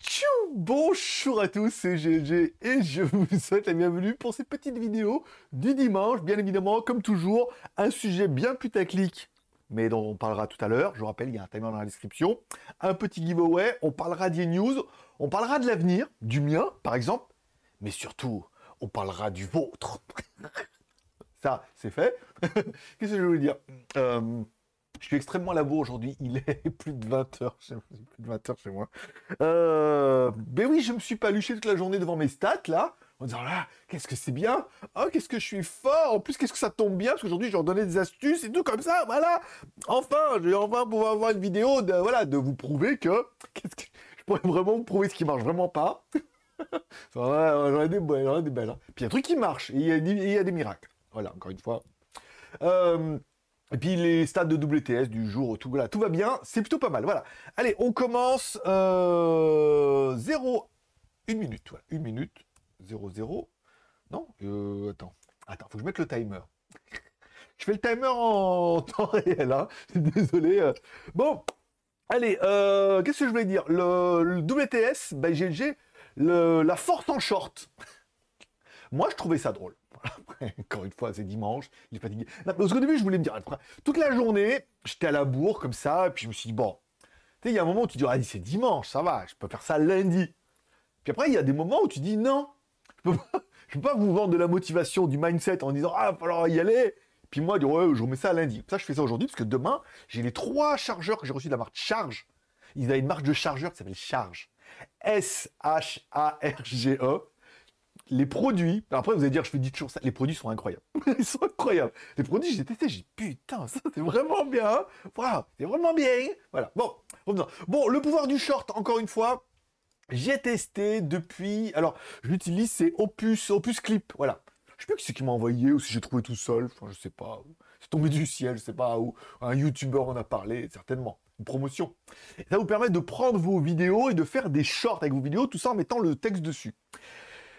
Tchou Bonjour à tous, c'est GG et je vous souhaite la bienvenue pour cette petite vidéo du dimanche. Bien évidemment, comme toujours, un sujet bien putaclic, mais dont on parlera tout à l'heure. Je vous rappelle, il y a un timer dans la description. Un petit giveaway, on parlera des news, on parlera de l'avenir, du mien par exemple, mais surtout, on parlera du vôtre. Ça, c'est fait. Qu'est-ce que je veux dire euh, je suis extrêmement labour aujourd'hui. Il est plus de 20 h chez, 20 chez moi. Euh... Ben oui, je me suis pas luché toute la journée devant mes stats, là. En disant, là, ah, qu'est-ce que c'est bien. Ah, qu'est-ce que je suis fort. En plus, qu'est-ce que ça tombe bien. Parce qu'aujourd'hui, je leur donnais des astuces et tout comme ça. Voilà. Enfin, je vais enfin pouvoir avoir une vidéo de, voilà, de vous prouver que, je pourrais vraiment vous prouver ce qui marche vraiment pas. J'en ai des, belles. Hein. Puis il y a un truc qui marche. Il y, a des miracles. Voilà, encore une fois. Euh... Et puis les stades de WTS du jour, tout, voilà, tout va bien, c'est plutôt pas mal. Voilà. Allez, on commence. Euh, 0, 1 minute, voilà. 1 minute, 0, 0. Non euh, Attends, attends, faut que je mette le timer. je fais le timer en temps réel, hein. désolé. Euh. Bon, allez, euh, qu'est-ce que je voulais dire le, WTS, by bah, GLG, le, la force en short. Moi, je trouvais ça drôle. encore une fois, c'est dimanche, il est fatigué. Au parce début, je voulais me dire, ah, toute la journée, j'étais à la bourre comme ça, et puis je me suis dit, bon, tu sais, il y a un moment où tu dis, ah, c'est dimanche, ça va, je peux faire ça lundi. Puis après, il y a des moments où tu dis, non, je peux pas, peux pas vous vendre de la motivation, du mindset en disant, ah, il va falloir y aller. Puis moi, dire, ouais, je remets ça lundi. Ça, je fais ça aujourd'hui, parce que demain, j'ai les trois chargeurs que j'ai reçus de la marque Charge. Ils avaient une marque de chargeur qui s'appelle Charge. S-H-A-R-G-E les produits, après vous allez dire, je fais dis toujours ça, les produits sont incroyables. Ils sont incroyables. Les produits, j'ai testé, j'ai putain, ça c'est vraiment bien. Waouh, c'est vraiment bien. Voilà, bon, bon, le pouvoir du short, encore une fois, j'ai testé depuis, alors j'utilise c'est Opus, Opus Clip, voilà. Je sais plus qui c'est qui m'a envoyé ou si j'ai trouvé tout seul, enfin, je sais pas. C'est tombé du ciel, je sais pas où. Un YouTuber en a parlé, certainement une promotion. Ça vous permet de prendre vos vidéos et de faire des shorts avec vos vidéos, tout ça en mettant le texte dessus.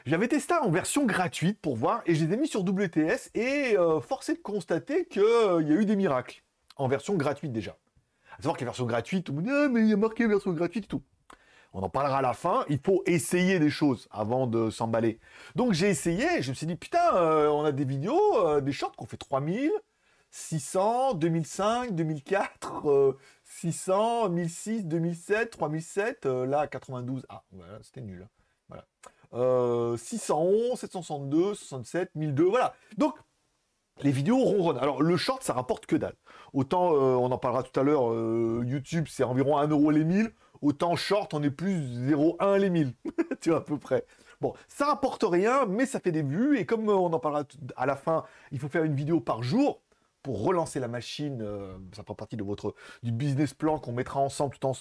J'avais testé en version gratuite pour voir et je les ai mis sur WTS et euh, forcé de constater qu'il euh, y a eu des miracles en version gratuite déjà. A savoir qu'il y a version gratuite, ah, mais il y a marqué version gratuite et tout. On en parlera à la fin. Il faut essayer des choses avant de s'emballer. Donc j'ai essayé, je me suis dit, putain, euh, on a des vidéos, des shorts qu'on fait 3000, 600, 2005, 2004, 600, 1006, 2007, 3007, là 92. Ah, voilà, c'était nul. Hein. Voilà. 611, 762, 67, 1002, voilà. Donc, les vidéos ronronnent. Alors, le short, ça rapporte que dalle. Autant, euh, on en parlera tout à l'heure, euh, YouTube, c'est environ 1 euro les 1000. Autant short, on est plus 0,1 les 1000. tu vois, à peu près. Bon, ça rapporte rien, mais ça fait des vues. Et comme euh, on en parlera à la fin, il faut faire une vidéo par jour pour relancer la machine, euh, ça prend partie de votre du business plan qu'on mettra ensemble, en,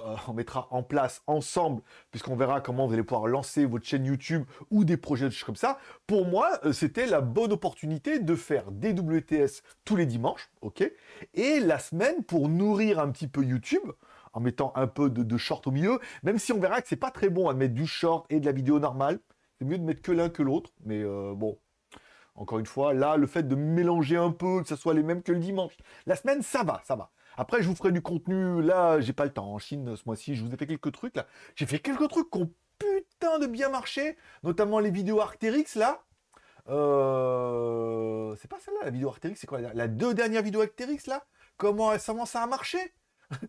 euh, mettra en place ensemble, puisqu'on verra comment vous allez pouvoir lancer votre chaîne YouTube ou des projets de choses comme ça. Pour moi, euh, c'était la bonne opportunité de faire des WTS tous les dimanches, ok, et la semaine pour nourrir un petit peu YouTube en mettant un peu de, de short au milieu, même si on verra que c'est pas très bon à mettre du short et de la vidéo normale. C'est mieux de mettre que l'un que l'autre, mais bon, encore une fois, là, le fait de mélanger un peu, que ce soit les mêmes que le dimanche, la semaine, ça va, ça va. Après, je vous ferai du contenu. Là, j'ai pas le temps. En Chine, ce mois-ci, je vous ai fait quelques trucs là. J'ai fait quelques trucs qui ont putain de bien marché, notamment les vidéos Arcteryx, là. Euh, c'est pas celle-là, la vidéo Arcteryx. c'est quoi La deux dernières vidéos Arctérix, là Comment ça a marché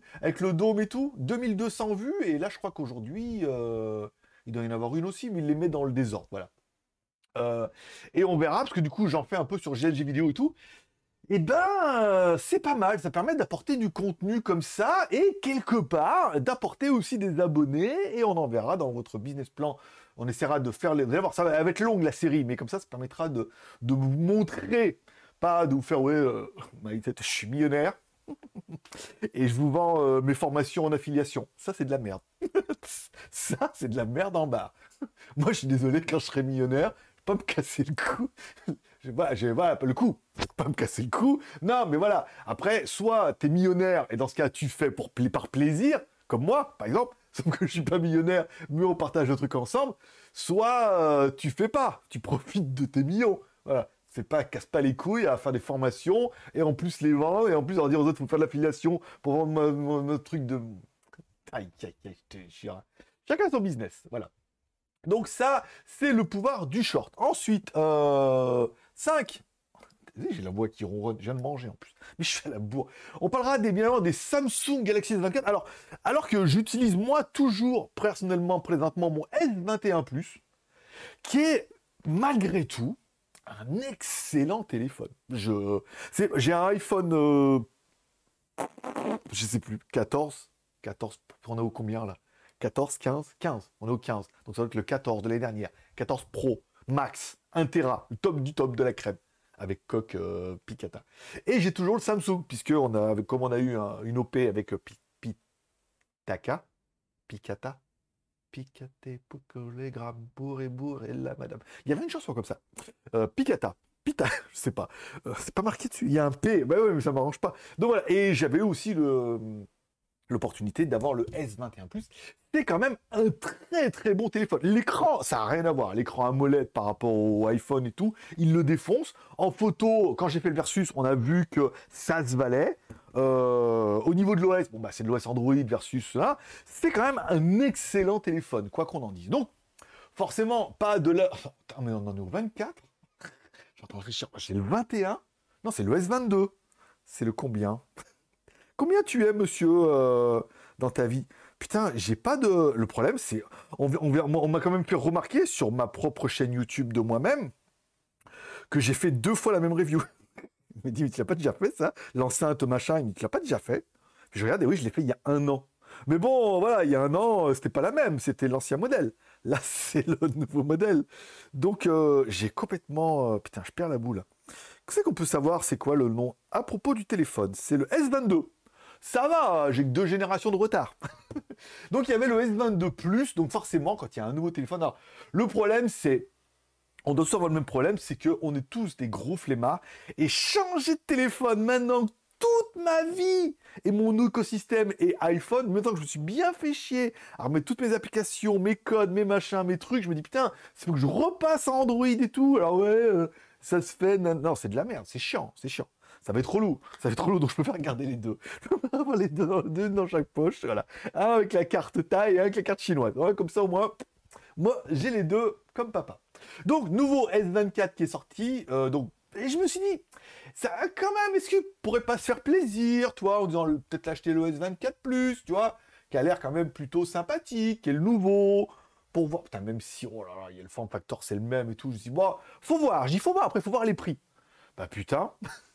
Avec le dôme et tout, 2200 vues, et là je crois qu'aujourd'hui, euh, il doit y en avoir une aussi, mais il les met dans le désordre, voilà. Euh, et on verra, parce que du coup, j'en fais un peu sur GLG vidéo et tout. Et eh ben, c'est pas mal. Ça permet d'apporter du contenu comme ça et quelque part d'apporter aussi des abonnés. Et on en verra dans votre business plan. On essaiera de faire les. voir ça va être longue la série, mais comme ça, ça permettra de, vous montrer, pas de vous faire ouais, euh, je suis millionnaire et je vous vends euh, mes formations en affiliation. Ça, c'est de la merde. ça, c'est de la merde en bas. Moi, je suis désolé, quand je serai millionnaire, pas me casser le cou. je vais pas, le cou. Pas me casser le cou. Non, mais voilà. Après, soit tu es millionnaire et dans ce cas tu fais pour par plaisir, comme moi, par exemple. Sauf que je suis pas millionnaire, mais on partage le truc ensemble. Soit euh, tu fais pas, tu profites de tes millions. Voilà. C'est pas casse pas les couilles à faire des formations et en plus les vendre et en plus leur dire aux autres faut faire de l'affiliation pour vendre notre truc de. Aïe, aïe, aïe, je Chacun son business, voilà. Donc ça, c'est le pouvoir du short. Ensuite, 5. Euh, j'ai la voix qui ronronne, je viens de manger en plus. Mais je fais la bourre. On parlera des, des Samsung Galaxy S24. Alors, alors que j'utilise moi toujours personnellement présentement mon S21 Plus, qui est malgré tout un excellent téléphone. Je, j'ai un iPhone, euh, je sais plus, 14, 14, on a au combien là 14, 15, 15. On est au 15. Donc ça va être le 14 de l'année dernière. 14 Pro, Max, 1 Tera, le top du top de la crème. Avec coque euh, Picata. Et j'ai toujours le Samsung, puisque on a, comme on a eu une OP avec euh, Pitaka, Picata, que les grammes, bourré, bourré, la madame. Il y avait une chanson comme ça. Euh, Picata. Pita, je sais pas. c'est pas marqué dessus. Il y a un P. Bah oui, mais ça m'arrange pas. Donc voilà. Et j'avais aussi le l'opportunité d'avoir le S21 Plus. C'est quand même un très très bon téléphone. L'écran, ça n'a rien à voir. L'écran AMOLED par rapport au iPhone et tout, il le défonce. En photo, quand j'ai fait le versus, on a vu que ça se valait. Euh, au niveau de l'OS, bon bah c'est de l'OS Android versus ça C'est quand même un excellent téléphone, quoi qu'on en dise. Donc, forcément, pas de la... mais on en est au 24 J'entends réfléchir, j'ai le 21 Non, c'est le S22. C'est le combien Combien tu es, monsieur, euh, dans ta vie Putain, j'ai pas de. Le problème, c'est. On, on, on m'a quand même pu remarquer sur ma propre chaîne YouTube de moi-même que j'ai fait deux fois la même review. il me dit, mais tu l'as pas déjà fait ça L'enceinte, machin, il me dit, tu l'as pas déjà fait Je regarde et oui, je l'ai fait il y a un an. Mais bon, voilà, il y a un an, euh, c'était pas la même, c'était l'ancien modèle. Là, c'est le nouveau modèle. Donc, euh, j'ai complètement. putain, je perds la boule. Qu'est-ce qu'on peut savoir C'est quoi le nom À propos du téléphone, c'est le S22 ça va, j'ai que deux générations de retard. donc il y avait le S22 Plus, donc forcément quand il y a un nouveau téléphone. Alors le problème c'est, on doit souvent le même problème, c'est qu'on est tous des gros flemmards et changer de téléphone maintenant toute ma vie et mon écosystème et iPhone, maintenant que je me suis bien fait chier à remettre toutes mes applications, mes codes, mes machins, mes trucs, je me dis putain, c'est pour que je repasse à Android et tout. Alors ouais, euh, ça se fait. non c'est de la merde, c'est chiant, c'est chiant ça va être trop lourd. Ça fait trop lourd, donc je préfère garder les deux. Je avoir les deux dans, chaque poche, voilà. Un ah, avec la carte taille avec la carte chinoise. comme ça, au moins, moi, j'ai les deux comme papa. Donc, nouveau S24 qui est sorti, euh, donc et je me suis dit, ça quand même, est-ce qu'il pourrait pas se faire plaisir, toi, en disant peut-être l'acheter le S24+, tu vois, qui a l'air quand même plutôt sympathique, qui est le nouveau, pour voir, putain, même si, oh là là, il y a le form factor, c'est le même et tout, je me dis, moi, faut voir, j'y faut voir, après, faut voir les prix. Bah putain,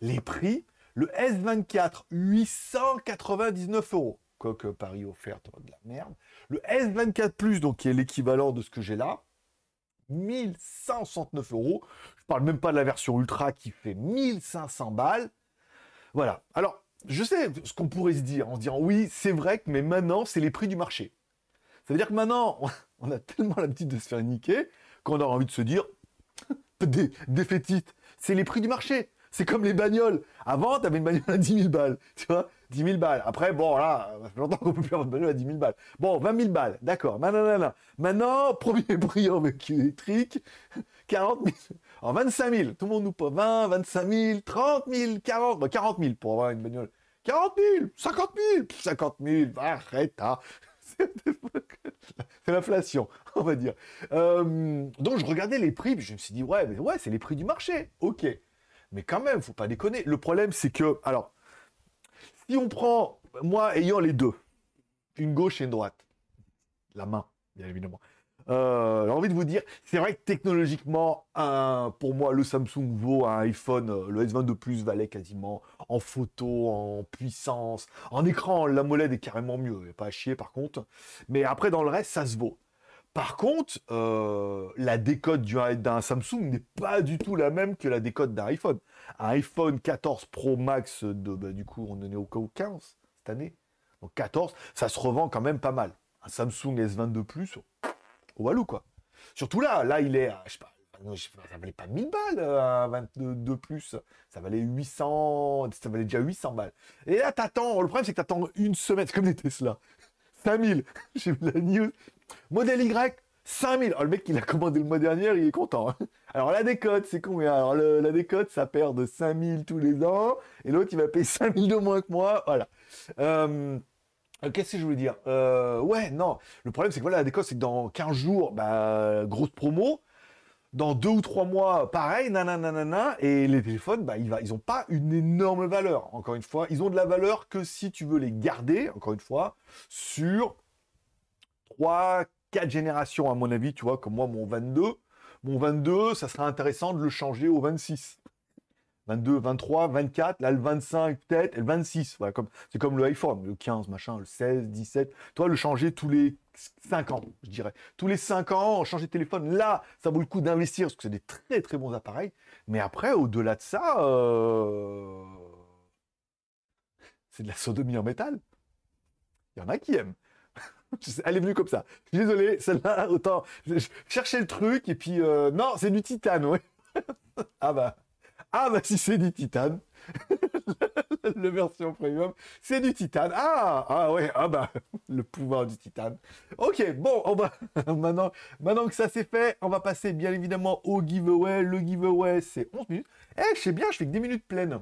Les prix, le S24, 899 euros. Quoique euh, Paris offert de la merde. Le S24 Plus, donc qui est l'équivalent de ce que j'ai là, 1169 euros. Je parle même pas de la version Ultra qui fait 1500 balles. Voilà. Alors, je sais ce qu'on pourrait se dire en se disant oui, c'est vrai mais maintenant c'est les prix du marché. Ça veut dire que maintenant on a tellement l'habitude de se faire niquer qu'on aura envie de se dire des, c'est les prix du marché. C'est comme les bagnoles. Avant, tu avais une bagnole à 10 000 balles, tu vois, 10 000 balles. Après, bon, là, ça fait longtemps qu'on peut plus avoir une bagnole à 10 000 balles. Bon, 20 000 balles, d'accord. Maintenant, premier prix en véhicule électrique, 40 000, en 25 000. Tout le monde nous pas 20, 25 000, 30 000, 40, 40 000 pour avoir une bagnole. 40 000, 50 000, 50 000, arrête, hein. C'est l'inflation, on va dire. Euh, donc je regardais les prix, je me suis dit, ouais, ouais, c'est les prix du marché. Ok. Mais quand même, faut pas déconner. Le problème, c'est que, alors, si on prend, moi ayant les deux, une gauche et une droite, la main, bien évidemment. Euh, j'ai envie de vous dire, c'est vrai que technologiquement, un, pour moi, le Samsung vaut un iPhone, euh, le S22 Plus valait quasiment en photo, en puissance, en écran, la molette est carrément mieux, et pas à chier par contre. Mais après, dans le reste, ça se vaut. Par contre, euh, la décote d'un Samsung n'est pas du tout la même que la décote d'un iPhone. Un iPhone 14 Pro Max de, bah, du coup, on en est au cas 15 cette année. Donc 14, ça se revend quand même pas mal. Un Samsung S22 Plus, au walou quoi. Surtout là, là il est, à, je sais pas, ça valait pas 1000 balles, un euh, 22 plus. Ça valait 800, ça valait déjà 800 balles. Et là, t'attends, le problème c'est que t'attends une semaine, comme les Tesla. 5000. J'ai vu la news, Modèle Y, 5000. le mec, il a commandé le mois dernier, il est content. Hein. Alors, la décote, c'est combien Alors, la décote, ça perd de 5000 tous les ans. Et l'autre, il va payer 5000 de moins que moi. Voilà. Euh, qu'est-ce que je voulais dire euh, Ouais, non. Le problème, c'est que la décote, c'est que dans 15 jours, bah, grosse promo. Dans deux ou trois mois, pareil, nanana, et les téléphones, bah, ils, n'ont ils pas une énorme valeur. Encore une fois, ils ont de la valeur que si tu veux les garder, encore une fois, sur 3, 4 générations, à mon avis, tu vois, comme moi, mon 22. Mon 22, ça serait intéressant de le changer au 26. 22, 23, 24, là le 25 peut-être, et le 26. Voilà, comme, c'est comme le iPhone, le 15, machin, le 16, 17. Toi, le changer tous les 5 ans, je dirais. Tous les 5 ans, changer de téléphone, là, ça vaut le coup d'investir, parce que c'est des très très bons appareils. Mais après, au-delà de ça, euh, c'est de la sodomie en métal. Il y en a qui aiment. Elle est venue comme ça. désolé, celle-là, autant. chercher le truc et puis. Euh, non, c'est du titane, oui. ah bah. Ah bah si c'est du titane. le version premium, c'est du titane. Ah Ah ouais, ah bah, le pouvoir du titane. Ok, bon, on va, maintenant, maintenant que ça c'est fait, on va passer bien évidemment au giveaway. Le giveaway, c'est 11 minutes. Eh, je sais bien, je fais que 10 minutes pleines.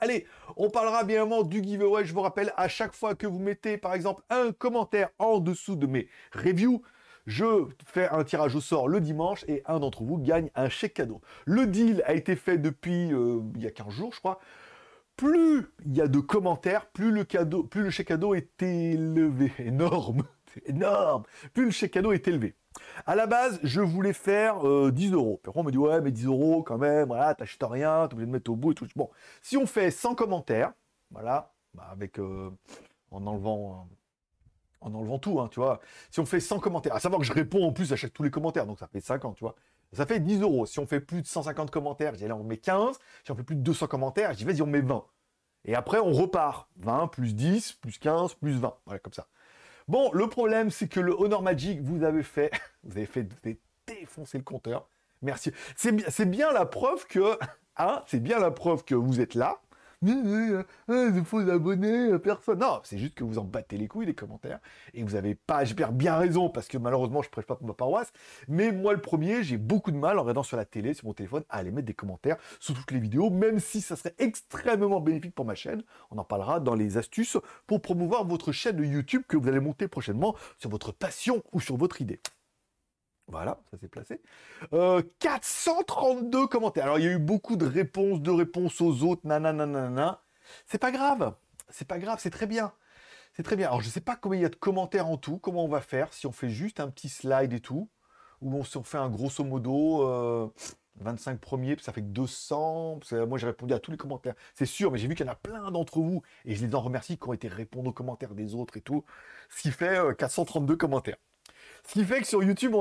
Allez, on parlera bien avant du giveaway. Je vous rappelle, à chaque fois que vous mettez, par exemple, un commentaire en dessous de mes reviews, je fais un tirage au sort le dimanche et un d'entre vous gagne un chèque cadeau. Le deal a été fait depuis euh, il y a 15 jours, je crois. Plus il y a de commentaires, plus le cadeau, plus le chèque cadeau est élevé, énorme, énorme. Plus le chèque cadeau est élevé. À la base, je voulais faire 10 euh, euros. Puis on me dit, ouais, mais 10 euros quand même, voilà, t'achètes rien, t'es obligé de mettre au bout et tout. Bon, si on fait 100 commentaires, voilà, bah, avec, euh, en enlevant, euh, en enlevant tout, hein, tu vois. Si on fait 100 commentaires, à savoir que je réponds en plus, chaque tous les commentaires, donc ça fait 50, tu vois. Ça fait 10 euros. Si on fait plus de 150 commentaires, j'ai là, on met 15. Si on fait plus de 200 commentaires, je dis, vas-y, on met 20. Et après, on repart. 20 plus 10, plus 15, plus 20. Voilà, comme ça. Bon, le problème, c'est que le Honor Magic, vous avez fait, vous avez fait, défoncer le compteur. Merci. C'est bien la preuve que, hein, c'est bien la preuve que vous êtes là, des euh, euh, faux abonner euh, personne. Non, c'est juste que vous en battez les couilles des commentaires. Et vous avez pas, j'espère bien raison, parce que malheureusement, je prêche pas pour ma paroisse. Mais moi, le premier, j'ai beaucoup de mal en regardant sur la télé, sur mon téléphone, à aller mettre des commentaires sous toutes les vidéos, même si ça serait extrêmement bénéfique pour ma chaîne. On en parlera dans les astuces pour promouvoir votre chaîne de YouTube que vous allez monter prochainement sur votre passion ou sur votre idée. Voilà, ça s'est placé. 432 euh, commentaires. Alors, il y a eu beaucoup de réponses, de réponses aux autres, nanana. nanana. C'est pas grave, c'est pas grave, c'est très bien. C'est très bien. Alors, je sais pas combien il y a de commentaires en tout, comment on va faire, si on fait juste un petit slide et tout, ou si on fait un grosso modo 25 euh, premiers, ça fait que 200. moi, j'ai répondu à tous les commentaires. C'est sûr, mais j'ai vu qu'il y en a plein d'entre vous, et je les en remercie qui ont été répondre aux commentaires des autres et tout, ce qui fait 432 euh, commentaires. Ce qui fait que sur YouTube,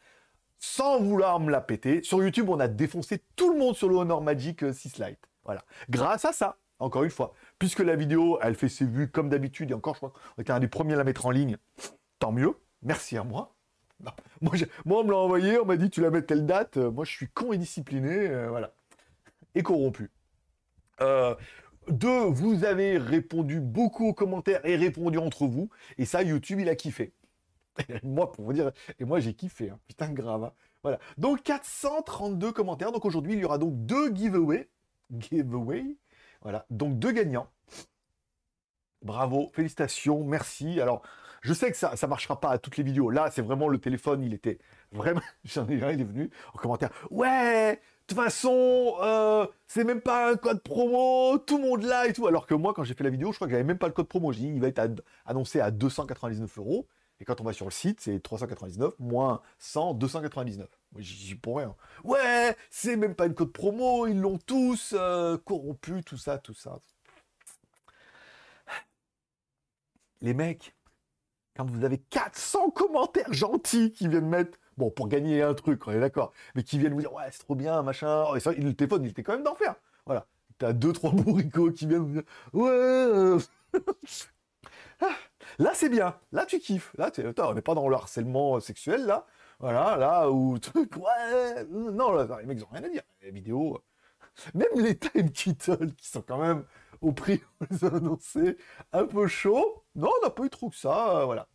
sans vouloir me la péter, sur YouTube, on a défoncé tout le monde sur le Honor Magic 6 euh, Lite. Voilà. Grâce à ça, encore une fois, puisque la vidéo, elle fait ses vues comme d'habitude, et encore, je crois qu'on était un des premiers à la mettre en ligne, tant mieux. Merci à moi. Moi, on me l'a envoyé, on m'a dit tu la mets telle date. Euh, moi, je suis con et discipliné, euh, voilà. Et corrompu. deux, vous avez répondu beaucoup aux commentaires et répondu entre vous. Et ça, YouTube, il a kiffé. moi, pour vous dire, et moi j'ai kiffé, hein. putain grave. Hein. Voilà. Donc 432 commentaires. Donc aujourd'hui, il y aura donc deux giveaways. Giveaway. Voilà. Donc deux gagnants. Bravo, félicitations, merci. Alors, je sais que ça ne marchera pas à toutes les vidéos. Là, c'est vraiment le téléphone, il était vraiment... J'en ai rien. il est venu en commentaire. Ouais, de toute façon, euh, c'est même pas un code promo, tout le monde là et tout. Alors que moi, quand j'ai fait la vidéo, je crois que j'avais même pas le code promo. J'ai dit, il va être annoncé à 299 euros. Et quand on va sur le site, c'est 399 moins 100, 299. Moi, j'y pour rien. Hein. Ouais, c'est même pas une code promo, ils l'ont tous euh, corrompu, tout ça, tout ça. Les mecs, quand vous avez 400 commentaires gentils qui viennent mettre bon, pour gagner un truc, on est d'accord, mais qui viennent vous dire, ouais, c'est trop bien, machin, et le téléphone, il était quand même d'enfer. Voilà. T'as deux, trois bourricots qui viennent vous dire, ouais, euh, ah, Là, c'est bien. Là, tu kiffes. Là, on n'est pas dans le harcèlement sexuel, là. Voilà, là où truc, ouais, non, les mecs, ils n'ont rien à dire. Les vidéos, euh, même les time kittles qui sont quand même au prix où les a annoncé un peu chaud. Non, on n'a pas eu trop que ça, euh, voilà.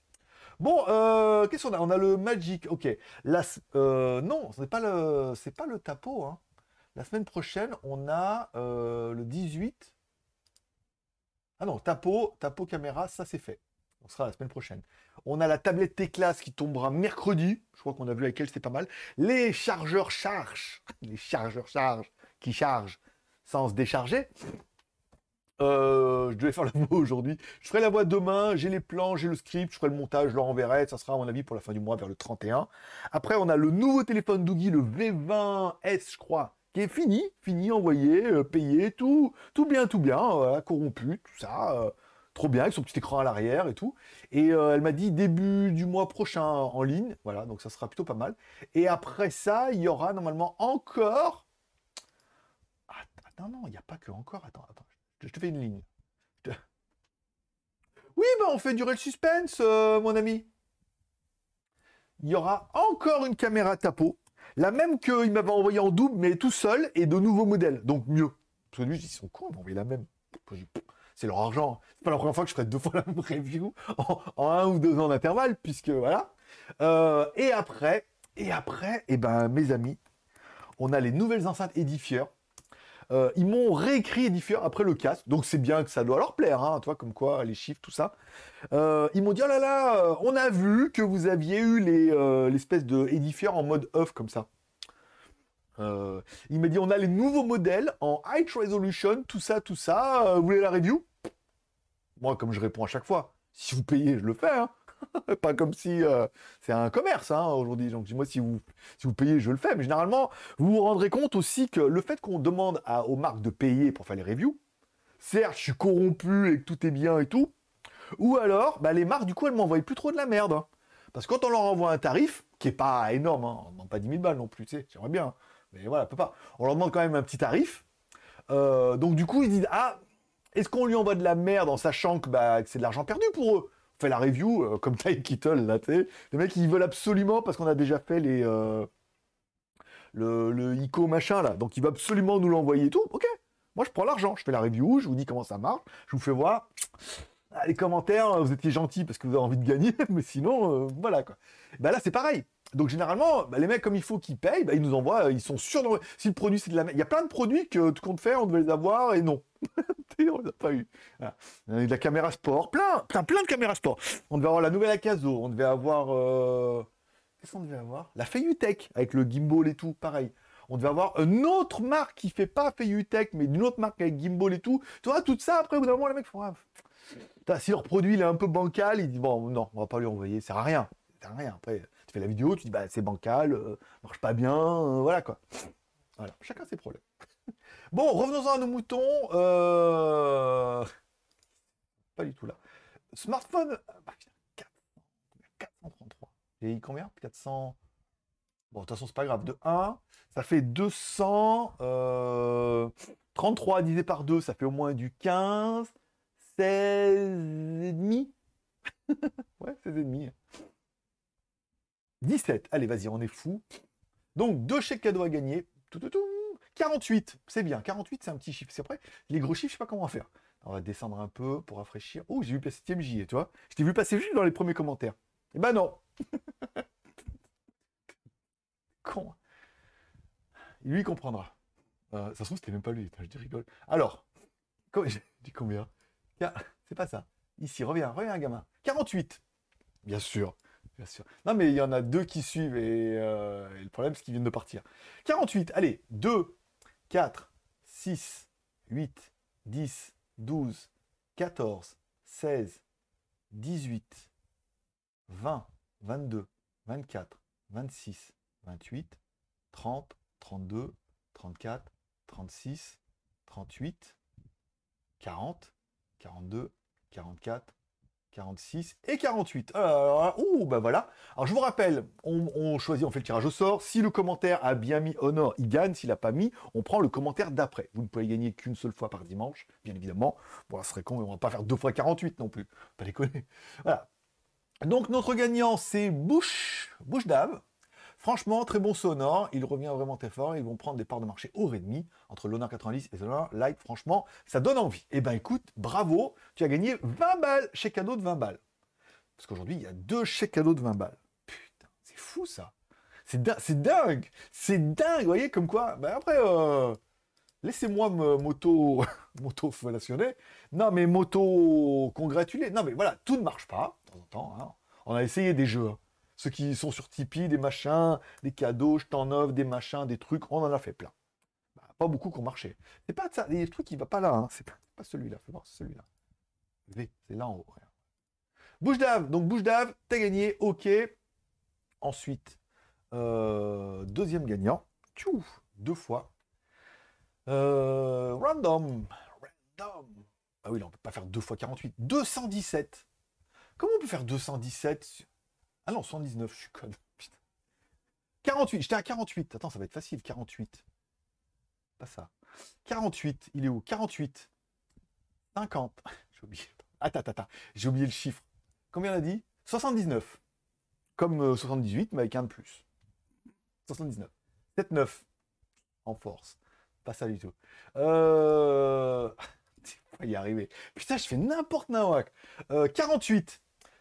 Bon, euh, qu'est-ce qu'on a On a le Magic, ok. La, non, ce n'est pas le, c'est le tapo. Hein. La semaine prochaine, on a le 18. Ah non, tapo, tapo caméra, ça c'est fait. On sera la semaine prochaine. On a la tablette T-Class qui tombera mercredi. Je crois qu'on a vu avec elle, c'était pas mal. Les chargeurs charge. Les chargeurs charge. Qui charge sans se décharger. Euh, je devais faire la voix aujourd'hui. Je ferai la voix demain. J'ai les plans, j'ai le script, je ferai le montage, je leur enverrai. Ça sera, à mon avis, pour la fin du mois, vers le 31. Après, on a le nouveau téléphone Doogie, le V20S, je crois, qui est fini. Fini, envoyé, euh, payé, tout, tout bien, tout bien, euh, corrompu, tout ça trop bien, avec son petit écran à l'arrière et tout. Et euh, elle m'a dit début du mois prochain en ligne, voilà, donc ça sera plutôt pas mal. Et après ça, il y aura normalement encore... Attends, ah, ah, non, il n'y a pas que encore, attends, attends, je te fais une ligne. Oui, bah on fait durer le suspense, euh, mon ami. Il y aura encore une caméra tapot la même qu'il m'avait envoyé en double, mais tout seul, et de nouveaux modèles, donc mieux. Parce que lui, ils sont cons, ils la même c'est leur argent. C'est pas la première fois que je ferai deux fois la même review en, un ou deux ans d'intervalle, puisque voilà. Euh, et après, et après, et eh ben mes amis, on a les nouvelles enceintes Edifier. Euh, ils m'ont réécrit Edifier après le casque, donc c'est bien que ça doit leur plaire, hein, toi comme quoi les chiffres, tout ça. Euh, ils m'ont dit, oh là là, on a vu que vous aviez eu l'espèce les, de Edifier en mode off comme ça. il m'a dit on a les nouveaux modèles en high resolution, tout ça, tout ça. vous voulez la review moi, comme je réponds à chaque fois, si vous payez, je le fais. Hein. pas comme si euh, c'est un commerce hein, aujourd'hui. Donc moi, si vous si vous payez, je le fais. Mais généralement, vous vous rendrez compte aussi que le fait qu'on demande aux marques de payer pour faire les reviews, certes, je suis corrompu et que tout est bien et tout, ou alors, bah, les marques du coup, elles m'envoient plus trop de la merde. Hein. Parce que quand on leur envoie un tarif qui est pas énorme, demande pas 10 000 balles non plus, tu sais, j'aimerais bien, mais voilà, peut pas. On leur demande quand même un petit tarif. Euh, donc du coup, ils disent ah est-ce qu'on lui envoie de la merde en sachant que, bah, c'est de l'argent perdu pour eux On fait la review, euh, comme Ty Kittle, là, tu Les mecs, ils veulent absolument, parce qu'on a déjà fait les... Euh, le, le ICO machin, là. Donc, il va absolument nous l'envoyer et tout. OK. Moi, je prends l'argent. Je fais la review, je vous dis comment ça marche. Je vous fais voir. Ah, les commentaires, euh, vous étiez gentils parce que vous avez envie de gagner, mais sinon, voilà, quoi. Bah là, c'est pareil. Donc généralement, bah, les mecs, comme il faut qu'ils payent, bah, ils nous envoient, euh, ils sont sûrs. De... Si le produit, c'est de la Il y a plein de produits que tout compte faire, on devait les avoir et non. on les a pas eu. On a eu de la caméra sport, plein, plein, plein de caméras sport. On devait avoir la nouvelle Acaso, on devait avoir. Euh, qu'est-ce qu'on devait avoir La Feiyutech, avec le gimbal et tout, pareil. On devait avoir une autre marque qui fait pas Feiyutech, mais d'une autre marque avec gimbal et tout. Tu vois, tout ça, après, au bout d'un moment, les mecs font. Ah, si leur produit il est un peu bancal, ils disent bon, non, on va pas lui envoyer, ça sert à rien. Ça sert à rien. Après, tu fais la vidéo, tu dis bah c'est bancal, euh, marche pas bien, euh, voilà quoi. Voilà, chacun ses problèmes. bon, revenons-en à nos moutons. Euh, pas du tout là. Smartphone, bah, 433. J'ai combien 400. Bon, de toute façon, c'est pas grave. De 1, ça fait 200. 33 divisé par 2, ça fait au moins du 15. 16 et demi. ouais, 16 et demi. 17. Allez, vas-y, on est fou. Donc, deux chèques cadeaux à gagner. 48, c'est bien. 48, c'est un petit chiffre. C'est après, les gros chiffres, je sais pas comment faire. On va descendre un peu pour rafraîchir. Oh, j'ai vu passer j et toi Je t'ai vu passer juste dans les premiers commentaires. Eh ben non Con. Lui, il comprendra. Euh, ça se trouve, c'était même pas lui. Je dis rigole. Alors, j'ai dit combien C'est pas ça. Ici, reviens, reviens, gamin. 48 Bien sûr. Non, mais il y en a deux qui suivent et, euh, et le problème, c'est qu'ils viennent de partir. 48, allez, 2, 4, 6, 8, 10, 12, 14, 16, 18, 20, 22, 24, 26, 28, 30, 32, 34, 36, 38, 40, 42, 44, 46 et 48. Euh, euh, ouh, ben voilà. Alors je vous rappelle, on, choisit, on fait le tirage au sort. Si le commentaire a bien mis Honor, il gagne. S'il n'a pas mis, on prend le commentaire d'après. Vous ne pouvez gagner qu'une seule fois par dimanche, bien évidemment. Bon, ce serait con, on va pas faire deux fois 48 non plus. Pas déconner. Voilà. Donc notre gagnant, c'est Bouche, Bouche Dave. Franchement, très bon sonore, il revient vraiment très fort, ils vont prendre des parts de marché au demi entre l'Honor 90 et l'Honor Light, franchement, ça donne envie. Eh ben écoute, bravo, tu as gagné 20 balles, chez cadeau de 20 balles. Parce qu'aujourd'hui, il y a deux chèques cadeaux de 20 balles. Putain, c'est fou ça. C'est dingue, c'est dingue, c'est vous voyez, comme quoi, ben après, euh, laissez-moi me moto, moto fellationner, non mais moto congratuler, non mais voilà, tout ne marche pas, de temps temps, hein. on a essayé des jeux, hein ceux qui sont sur Tipeee, des machins, des cadeaux, je t'en offre, des machins, des trucs, on en a fait plein. Bah, pas beaucoup qui ont marché. C'est pas ça, les trucs qui va pas là, hein. c'est pas, celui-là, fais voir, celui-là. C'est là en haut. Bouche d'ave, donc bouche d'ave, t'as gagné, ok. Ensuite, euh, deuxième gagnant, Tchou deux fois. Euh, random, random. Ah oui, on peut pas faire deux fois 48, 217. Comment on peut faire 217 ah non, 79, je suis con. Putain. 48, j'étais à 48. Attends, ça va être facile, 48. Pas ça. 48, il est où 48. 50. J'ai oublié. Attends, attends, J'ai oublié le chiffre. Combien on a dit 79. Comme 78, euh, mais avec un de plus. 79. 7-9. En force. Pas ça du tout. Euh... y arriver. Putain, je fais n'importe quoi. Euh, 48.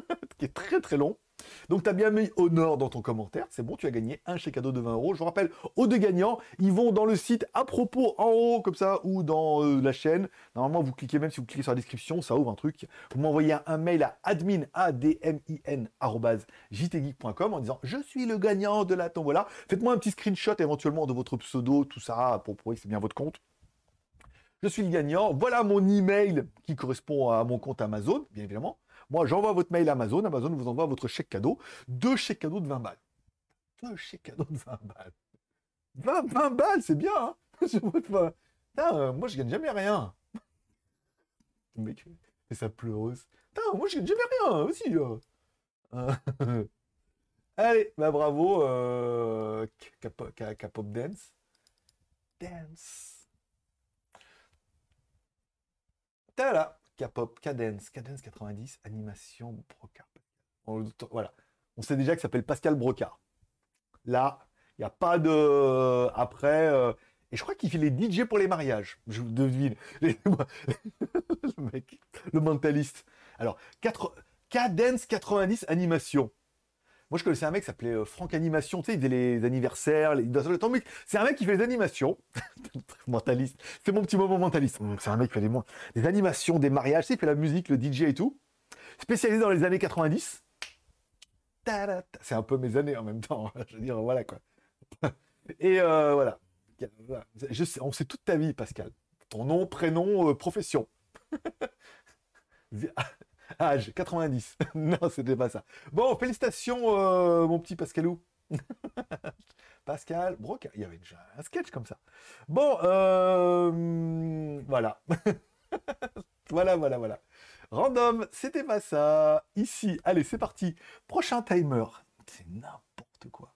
qui est très très long. Donc tu as bien mis Honor dans ton commentaire, c'est bon, tu as gagné un chèque cadeau de 20 euros. Je vous rappelle, aux deux gagnants, ils vont dans le site à propos en haut comme ça ou dans euh, la chaîne. Normalement, vous cliquez même si vous cliquez sur la description, ça ouvre un truc. Vous m'envoyez un, mail à admin admin jtgeek.com en disant je suis le gagnant de la tombola. Faites-moi un petit screenshot éventuellement de votre pseudo, tout ça pour prouver que c'est bien votre compte je suis le gagnant, voilà mon email qui correspond à mon compte Amazon, bien évidemment. Moi, j'envoie votre mail à Amazon, Amazon vous envoie votre chèque cadeau, deux chèques cadeaux de 20 balles. Deux chèques cadeaux de 20 balles. 20, balles, c'est bien, hein. euh, moi, je gagne jamais rien. Mais ça pleureuse. moi, je gagne jamais rien, hein, aussi. Euh, allez, bah, bravo, euh, K-pop dance. Dance. T'as K-pop, Cadence, Cadence 90, animation Brocard. voilà, on sait déjà que s'appelle Pascal Broca. Là, il n'y a pas de euh, après. Euh, et je crois qu'il fait les DJ pour les mariages. Je devine. le mec, le mentaliste. Alors, 4... Cadence 90 animation. Moi, je connaissais un mec qui s'appelait euh, Franck Animation. Tu sais, il faisait les anniversaires, les... C'est un mec qui fait les animations. mentaliste. C'est mon petit moment mentaliste. Hum, c'est un mec qui fait les, les animations, des mariages. Tu sais, il fait la musique, le DJ et tout. Spécialisé dans les années 90. C'est un peu mes années en même temps. Hein. je veux dire, voilà quoi. et euh, voilà. Je on sait toute ta vie, Pascal. Ton nom, prénom, euh, profession. Âge ah, 90. non, c'était pas ça. Bon, félicitations, euh, mon petit Pascalou. Pascal Broca. Il y avait déjà un sketch comme ça. Bon, euh, voilà. voilà, voilà, voilà. Random, c'était pas ça. Ici, allez, c'est parti. Prochain timer. C'est n'importe quoi.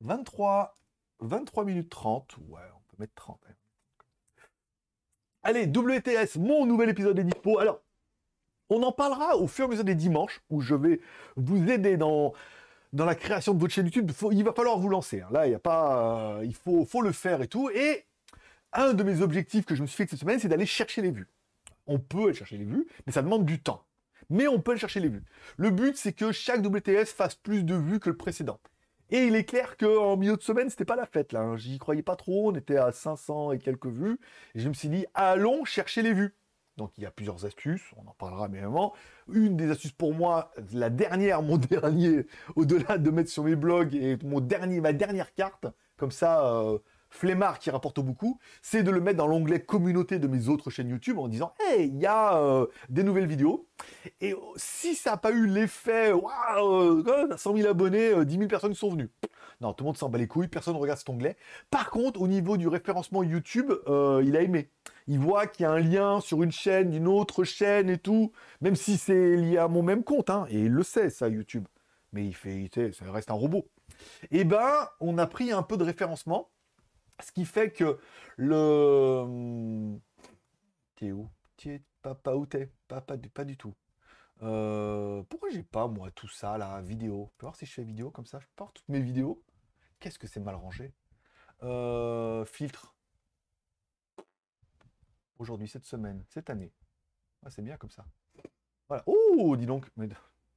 23, 23 minutes 30. Ouais, on peut mettre 30. Hein. Allez, WTS, mon nouvel épisode des nipo Alors, on en parlera au fur et à mesure des dimanches où je vais vous aider dans, dans la création de votre chaîne YouTube. il va falloir vous lancer. Hein. Là, il y a pas, euh, il faut, le faire et tout. Et un de mes objectifs que je me suis fixé cette semaine, c'est d'aller chercher les vues. On peut aller chercher les vues, mais ça demande du temps. Mais on peut aller chercher les vues. Le but, c'est que chaque WTS fasse plus de vues que le précédent. Et il est clair qu'en milieu de semaine, c'était pas la fête là. Hein. J'y croyais pas trop. On était à 500 et quelques vues. Et je me suis dit, allons chercher les vues. Donc il y a plusieurs astuces, on en parlera mais avant. Une des astuces pour moi, la dernière, mon dernier, au-delà de mettre sur mes blogs et mon dernier, ma dernière carte, comme ça, euh, flemmard qui rapporte beaucoup, c'est de le mettre dans l'onglet communauté de mes autres chaînes YouTube en disant Hey, il y a euh, des nouvelles vidéos. Et oh, si ça n'a pas eu l'effet Waouh, 100 euh, 000 abonnés, 10 euh, 000 personnes sont venues. Non, tout le monde s'en bat les couilles, personne regarde cet onglet. Par contre, au niveau du référencement YouTube, il a aimé. Il voit qu'il y a un lien sur une chaîne, d'une autre chaîne et tout, même si c'est lié à mon même compte, hein, et il le sait ça, YouTube. Mais il fait, il ça reste un robot. Eh ben, on a pris un peu de référencement, ce qui fait que le. Hmm, t'es où T'es papa où t'es pas du tout. Euh, pourquoi j'ai pas moi tout ça la vidéo Je peux voir si je fais vidéo comme ça. Je porte toutes mes vidéos. Qu'est-ce que c'est mal rangé euh, Filtre. Aujourd'hui, cette semaine, cette année. Ah, c'est bien comme ça. Voilà. Oh, dis donc. Mais...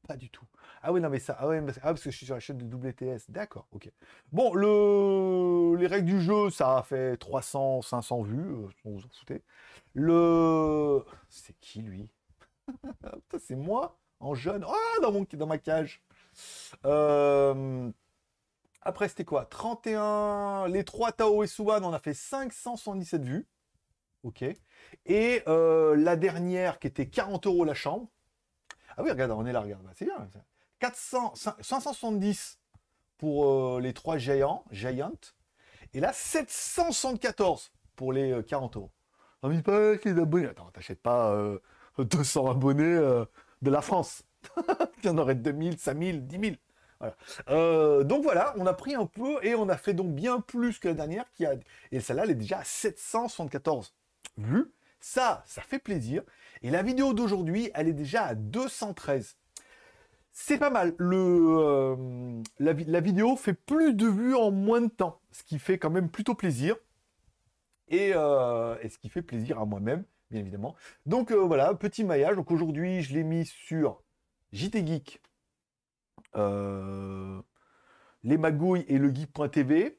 Pas du tout. Ah oui, non, mais ça. Ah, ah parce, que je suis sur la chaîne de WTS. D'accord, ok. Bon, le, les règles du jeu, ça a fait 300, 500 vues. Euh, on vous en foutez. Le. C'est qui lui c'est moi en jeune. Ah, dans, mon... dans ma cage. Euh, après, c'était quoi 31. Les trois Tao et Suban, on a fait 577 vues. Ok. Et euh, la dernière qui était 40 euros la chambre, ah oui, regarde, on est là, regarde. Bah, c'est bien. 400, 570 pour euh, les trois géants, Giant. Et là, 774 pour les 40 euh, euros. On ah, dit pas les abonnés, Attends, t'achètes pas 200 euh, abonnés de la France. Il y en aurait 2000, 5000, 10000. donc voilà, on a pris un peu et on a fait donc bien plus que la dernière qui a et celle-là elle est déjà à 774 vues ça, ça fait plaisir. Et la vidéo d'aujourd'hui, elle est déjà à 213. C'est pas mal. Euh, la, vidéo fait plus de vues en moins de temps, ce qui fait quand même plutôt plaisir. Et, euh, ce qui fait plaisir à moi-même, bien évidemment. Donc euh, voilà, petit maillage. Donc aujourd'hui, je l'ai mis sur JT Geek, Les Magouilles et le Geek.tv.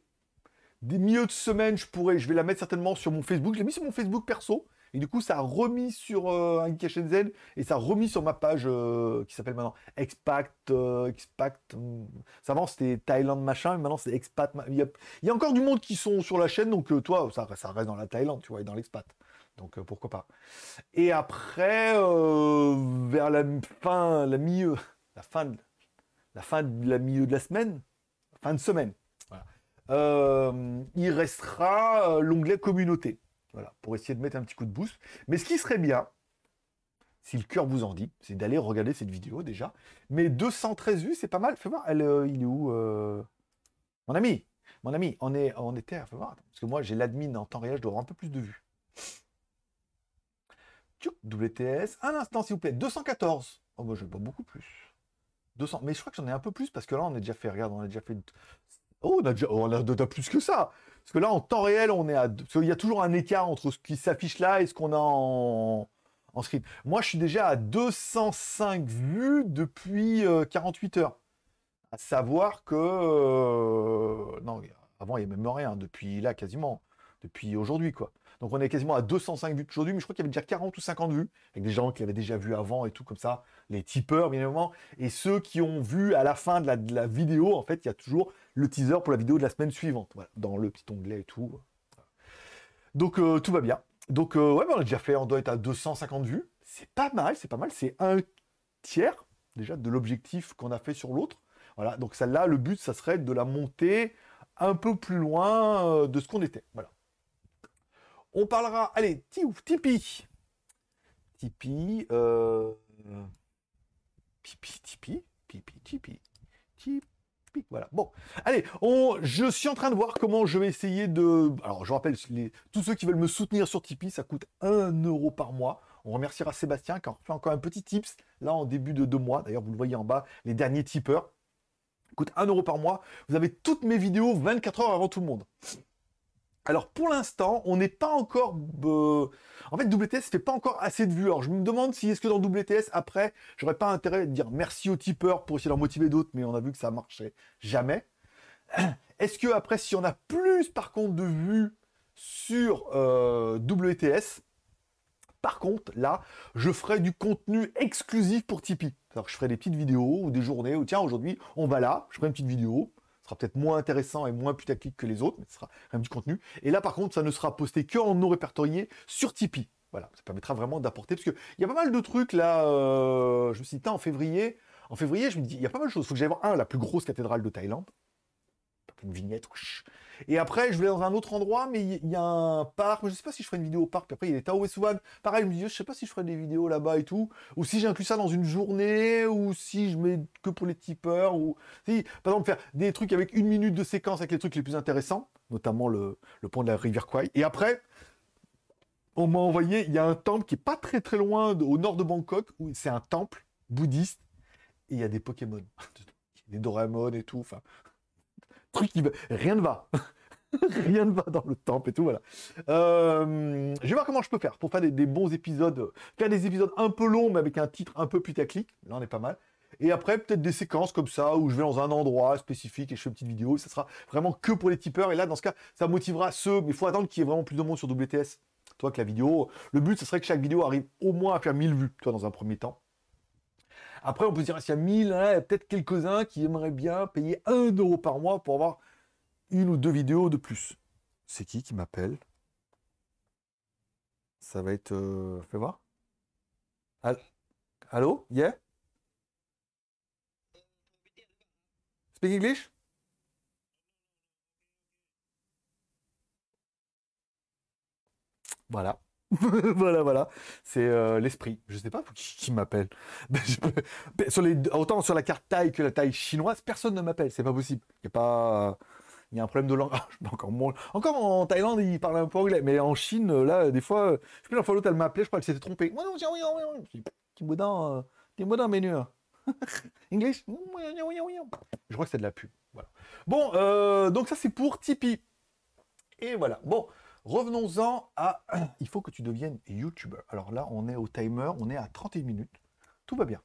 Des milieux de semaine, je pourrais, je vais la mettre certainement sur mon Facebook. Je l'ai mis sur mon Facebook perso. Et du coup, ça a remis sur euh, un Z et ça a remis sur ma page euh, qui s'appelle maintenant Expact, euh, hmm. ça avant c'était Thaïlande machin, mais maintenant c'est Expat. Il y, a, encore du monde qui sont sur la chaîne, donc euh, toi, ça, reste dans la Thaïlande, tu vois, et dans l'expat. Donc pourquoi pas. Et après, vers la fin, la milieu, la fin de la fin de la milieu de la semaine, fin de semaine. il restera l'onglet communauté. Voilà, pour essayer de mettre un petit coup de boost. Mais ce qui serait bien, si le cœur vous en dit, c'est d'aller regarder cette vidéo déjà. Mais 213 vues, c'est pas mal. Fais voir, euh, il est où euh, Mon ami Mon ami, on, est, on était Fais voir, parce que moi, j'ai l'admin en temps réel, je dois avoir un peu plus de vues. WTS, un instant s'il vous plaît, 214. Oh, bah, je pas beaucoup plus. 200, mais je crois que j'en ai un peu plus parce que là, on a déjà fait, regarde, on a déjà fait. Oh, on a déjà, oh, on a plus que ça. Parce que là, en temps réel, on est à Il y a toujours un écart entre ce qui s'affiche là et ce qu'on a en... en script. Moi, je suis déjà à 205 vues depuis 48 euh, heures. À savoir que... Euh, non, avant, il n'y avait même rien. Depuis là, quasiment. Depuis aujourd'hui, quoi. Donc on est quasiment à 205 vues aujourd'hui, mais je crois qu'il y avait déjà 40 ou 50 vues, avec des gens qui avaient déjà vu avant et tout comme ça, les tipeurs bien évidemment, et ceux qui ont vu à la fin de la, de la vidéo, en fait, il y a toujours le teaser pour la vidéo de la semaine suivante, voilà, dans le petit onglet et tout. Donc euh, tout va bien. Donc euh, ouais, on a déjà fait, on doit être à 250 vues. C'est pas mal, c'est pas mal, c'est un tiers déjà de l'objectif qu'on a fait sur l'autre. Voilà, donc celle-là, le but, ça serait de la monter un peu plus loin euh, de ce qu'on était. Voilà. On parlera, allez, Tipeee. Tipeee, euh... Pipi, voilà. Bon, allez, je suis en train de voir comment je vais essayer de... Alors, je rappelle, tous ceux qui veulent me soutenir sur Tipeee, ça coûte 1 euro par mois. On remerciera Sébastien qui a fait encore un petit tips, là, en début de deux mois. D'ailleurs, vous le voyez en bas, les derniers tipeurs. coûte 1 euro par mois. Vous avez toutes mes vidéos 24 heures avant tout le monde. Alors pour l'instant, on n'est pas encore... Euh, en fait, WTS fait pas encore assez de vues. Alors je me demande si est-ce que dans WTS, après, j'aurais pas intérêt à dire merci aux tipeurs pour essayer d'en motiver d'autres, mais on a vu que ça marchait jamais. Est-ce que après, si on a plus par contre de vues sur euh, WTS, par contre, là, je ferai du contenu exclusif pour Tipeee. Alors je ferai des petites vidéos ou des journées où tiens, aujourd'hui, on va là, je ferai une petite vidéo, sera peut-être moins intéressant et moins putaclic que les autres, mais ce sera même du contenu. Et là, par contre, ça ne sera posté qu'en en non répertorié sur Tipeee. Voilà, ça permettra vraiment d'apporter, parce qu'il y a pas mal de trucs là, euh, je me suis dit, en février, en février, je me dis, il y a pas mal de choses. Il faut que j'aille voir, un, la plus grosse cathédrale de Thaïlande une vignette. Et après, je vais dans un autre endroit, mais il y, a un parc. Je sais pas si je ferai une vidéo au parc. après, il y a les Pareil, je me dis, je sais pas si je ferai des vidéos là-bas et tout. Ou si j'inclus ça dans une journée, ou si je mets que pour les tipeurs. Ou si, par exemple, faire des trucs avec une minute de séquence avec les trucs les plus intéressants, notamment le, pont de la rivière Kwai. Et après, on m'a envoyé, il y a un temple qui est pas très très loin au nord de Bangkok, où c'est un temple bouddhiste, et il y a des Pokémon, des Doraemon et tout, enfin, truc qui rien ne va. rien ne va dans le temps et tout, voilà. Euh, je vais voir comment je peux faire pour faire des, bons épisodes. Faire des épisodes un peu longs, mais avec un titre un peu putaclic. Là, on est pas mal. Et après, peut-être des séquences comme ça, où je vais dans un endroit spécifique et je fais une petite vidéo. Ça sera vraiment que pour les tipeurs. Et là, dans ce cas, ça motivera ceux... Mais il faut attendre qu'il y ait vraiment plus de monde sur WTS. Toi, que la vidéo... Le but, ce serait que chaque vidéo arrive au moins à faire 1000 vues, toi, dans un premier temps. Après, on peut dire, s'il y a mille, hein, peut-être quelques-uns qui aimeraient bien payer un euro par mois pour avoir une ou deux vidéos de plus. C'est qui qui m'appelle Ça va être... Euh, fais voir. Allô Yeah Speak English Voilà. voilà, voilà. C'est euh, l'esprit. Je sais pas qui, m'appelle. Ben, ben, sur les, autant sur la carte taille que la taille chinoise, personne ne m'appelle. C'est pas possible. Il y a pas. Il y un problème de langage. Encore, encore en Thaïlande, ils parlent un peu anglais. Mais en Chine, là, des fois, euh, je sais plus, la fois l'autre, elle m'appelait, je crois qu'elle s'était trompée. Oui, oui, oui, oui. Je menu. English Je crois que c'est de la pub. Voilà. Bon, euh, donc ça, c'est pour Tipeee. Et voilà. Bon, Revenons-en à... Il faut que tu deviennes YouTuber. Alors là, on est au timer, on est à 31 minutes. Tout va bien.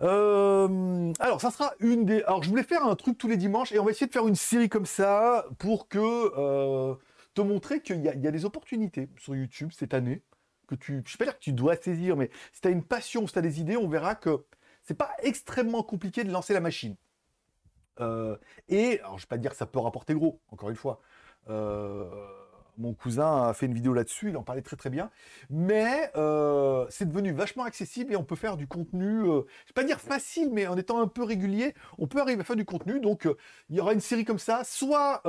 Euh, alors, ça sera une des... Alors, je voulais faire un truc tous les dimanches et on va essayer de faire une série comme ça pour que... Euh, te montrer qu'il y, a des opportunités sur YouTube cette année. Que tu, je ne pas dire que tu dois saisir, mais si tu as une passion, si tu as des idées, on verra que c'est pas extrêmement compliqué de lancer la machine. Euh, et, alors je vais pas dire que ça peut rapporter gros, encore une fois. Euh, mon cousin a fait une vidéo là-dessus, il en parlait très très bien. Mais euh, c'est devenu vachement accessible et on peut faire du contenu, je euh, je vais pas dire facile, mais en étant un peu régulier, on peut arriver à faire du contenu. Donc euh, il y aura une série comme ça, soit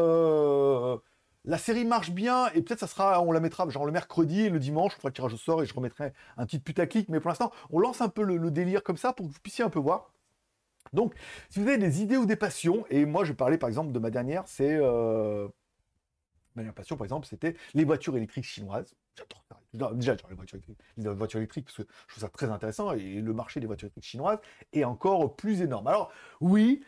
la série marche bien et peut-être ça sera, on la mettra genre le mercredi le dimanche, on fera le tirage au sort et je remettrai un petit putaclic. Mais pour l'instant, on lance un peu le, délire comme ça pour que vous puissiez un peu voir. Donc, si vous avez des idées ou des passions, et moi je parlais par exemple de ma dernière, c'est Ma passion, par exemple, c'était les voitures électriques chinoises. J'adore Déjà, les voitures, les voitures, électriques, parce que je trouve ça très intéressant, et le marché des voitures électriques chinoises est encore plus énorme. Alors, oui,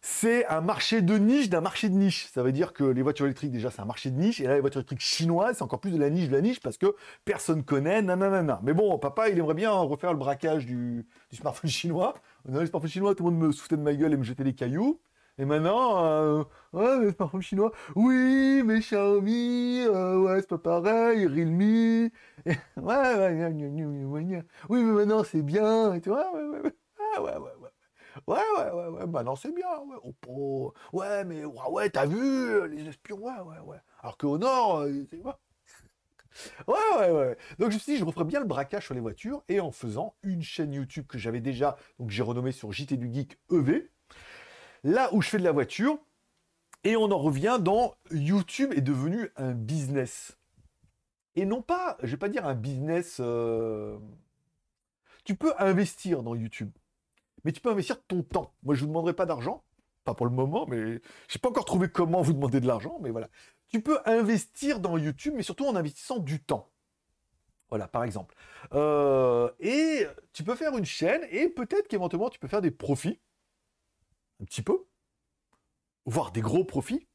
c'est un marché de niche d'un marché de niche. Ça veut dire que les voitures électriques, déjà, c'est un marché de niche, et là, les voitures électriques chinoises, c'est encore plus de la niche de la niche, parce que personne connaît, nanana. Mais bon, papa, il aimerait bien refaire le braquage du, du smartphone chinois. On a les smartphones chinois, tout le monde me soufflait de ma gueule et me jetait des cailloux. Et maintenant, euh, ouais, mais smartphone chinois, oui, mais Xiaomi, euh, ouais, c'est pas pareil, Realme, Ouais, ouais, ouais, ouais, oui, mais maintenant c'est bien, tu vois, ouais, ouais, ah, ouais, ouais, ouais, ouais. Ouais, ouais, ouais, bah c'est bien, ouais, ouais, mais ouais, ouais t'as vu, les espions, ouais, ouais, ouais. Alors qu'au Nord, c'est Ouais, ouais, ouais. Donc je me suis dit, je referais bien le braquage sur les voitures et en faisant une chaîne YouTube que j'avais déjà, donc j'ai renommée sur JT du Geek EV, là où je fais de la voiture. Et on en revient dans YouTube est devenu un business. Et non pas, je vais pas dire un business. Euh, tu peux investir dans YouTube, mais tu peux investir ton temps. Moi, je vous demanderai pas d'argent, pas pour le moment, mais j'ai pas encore trouvé comment vous demander de l'argent, mais voilà. Tu peux investir dans YouTube, mais surtout en investissant du temps. Voilà, par exemple. Euh, et tu peux faire une chaîne et peut-être qu'éventuellement tu peux faire des profits un petit peu, voire des gros profits,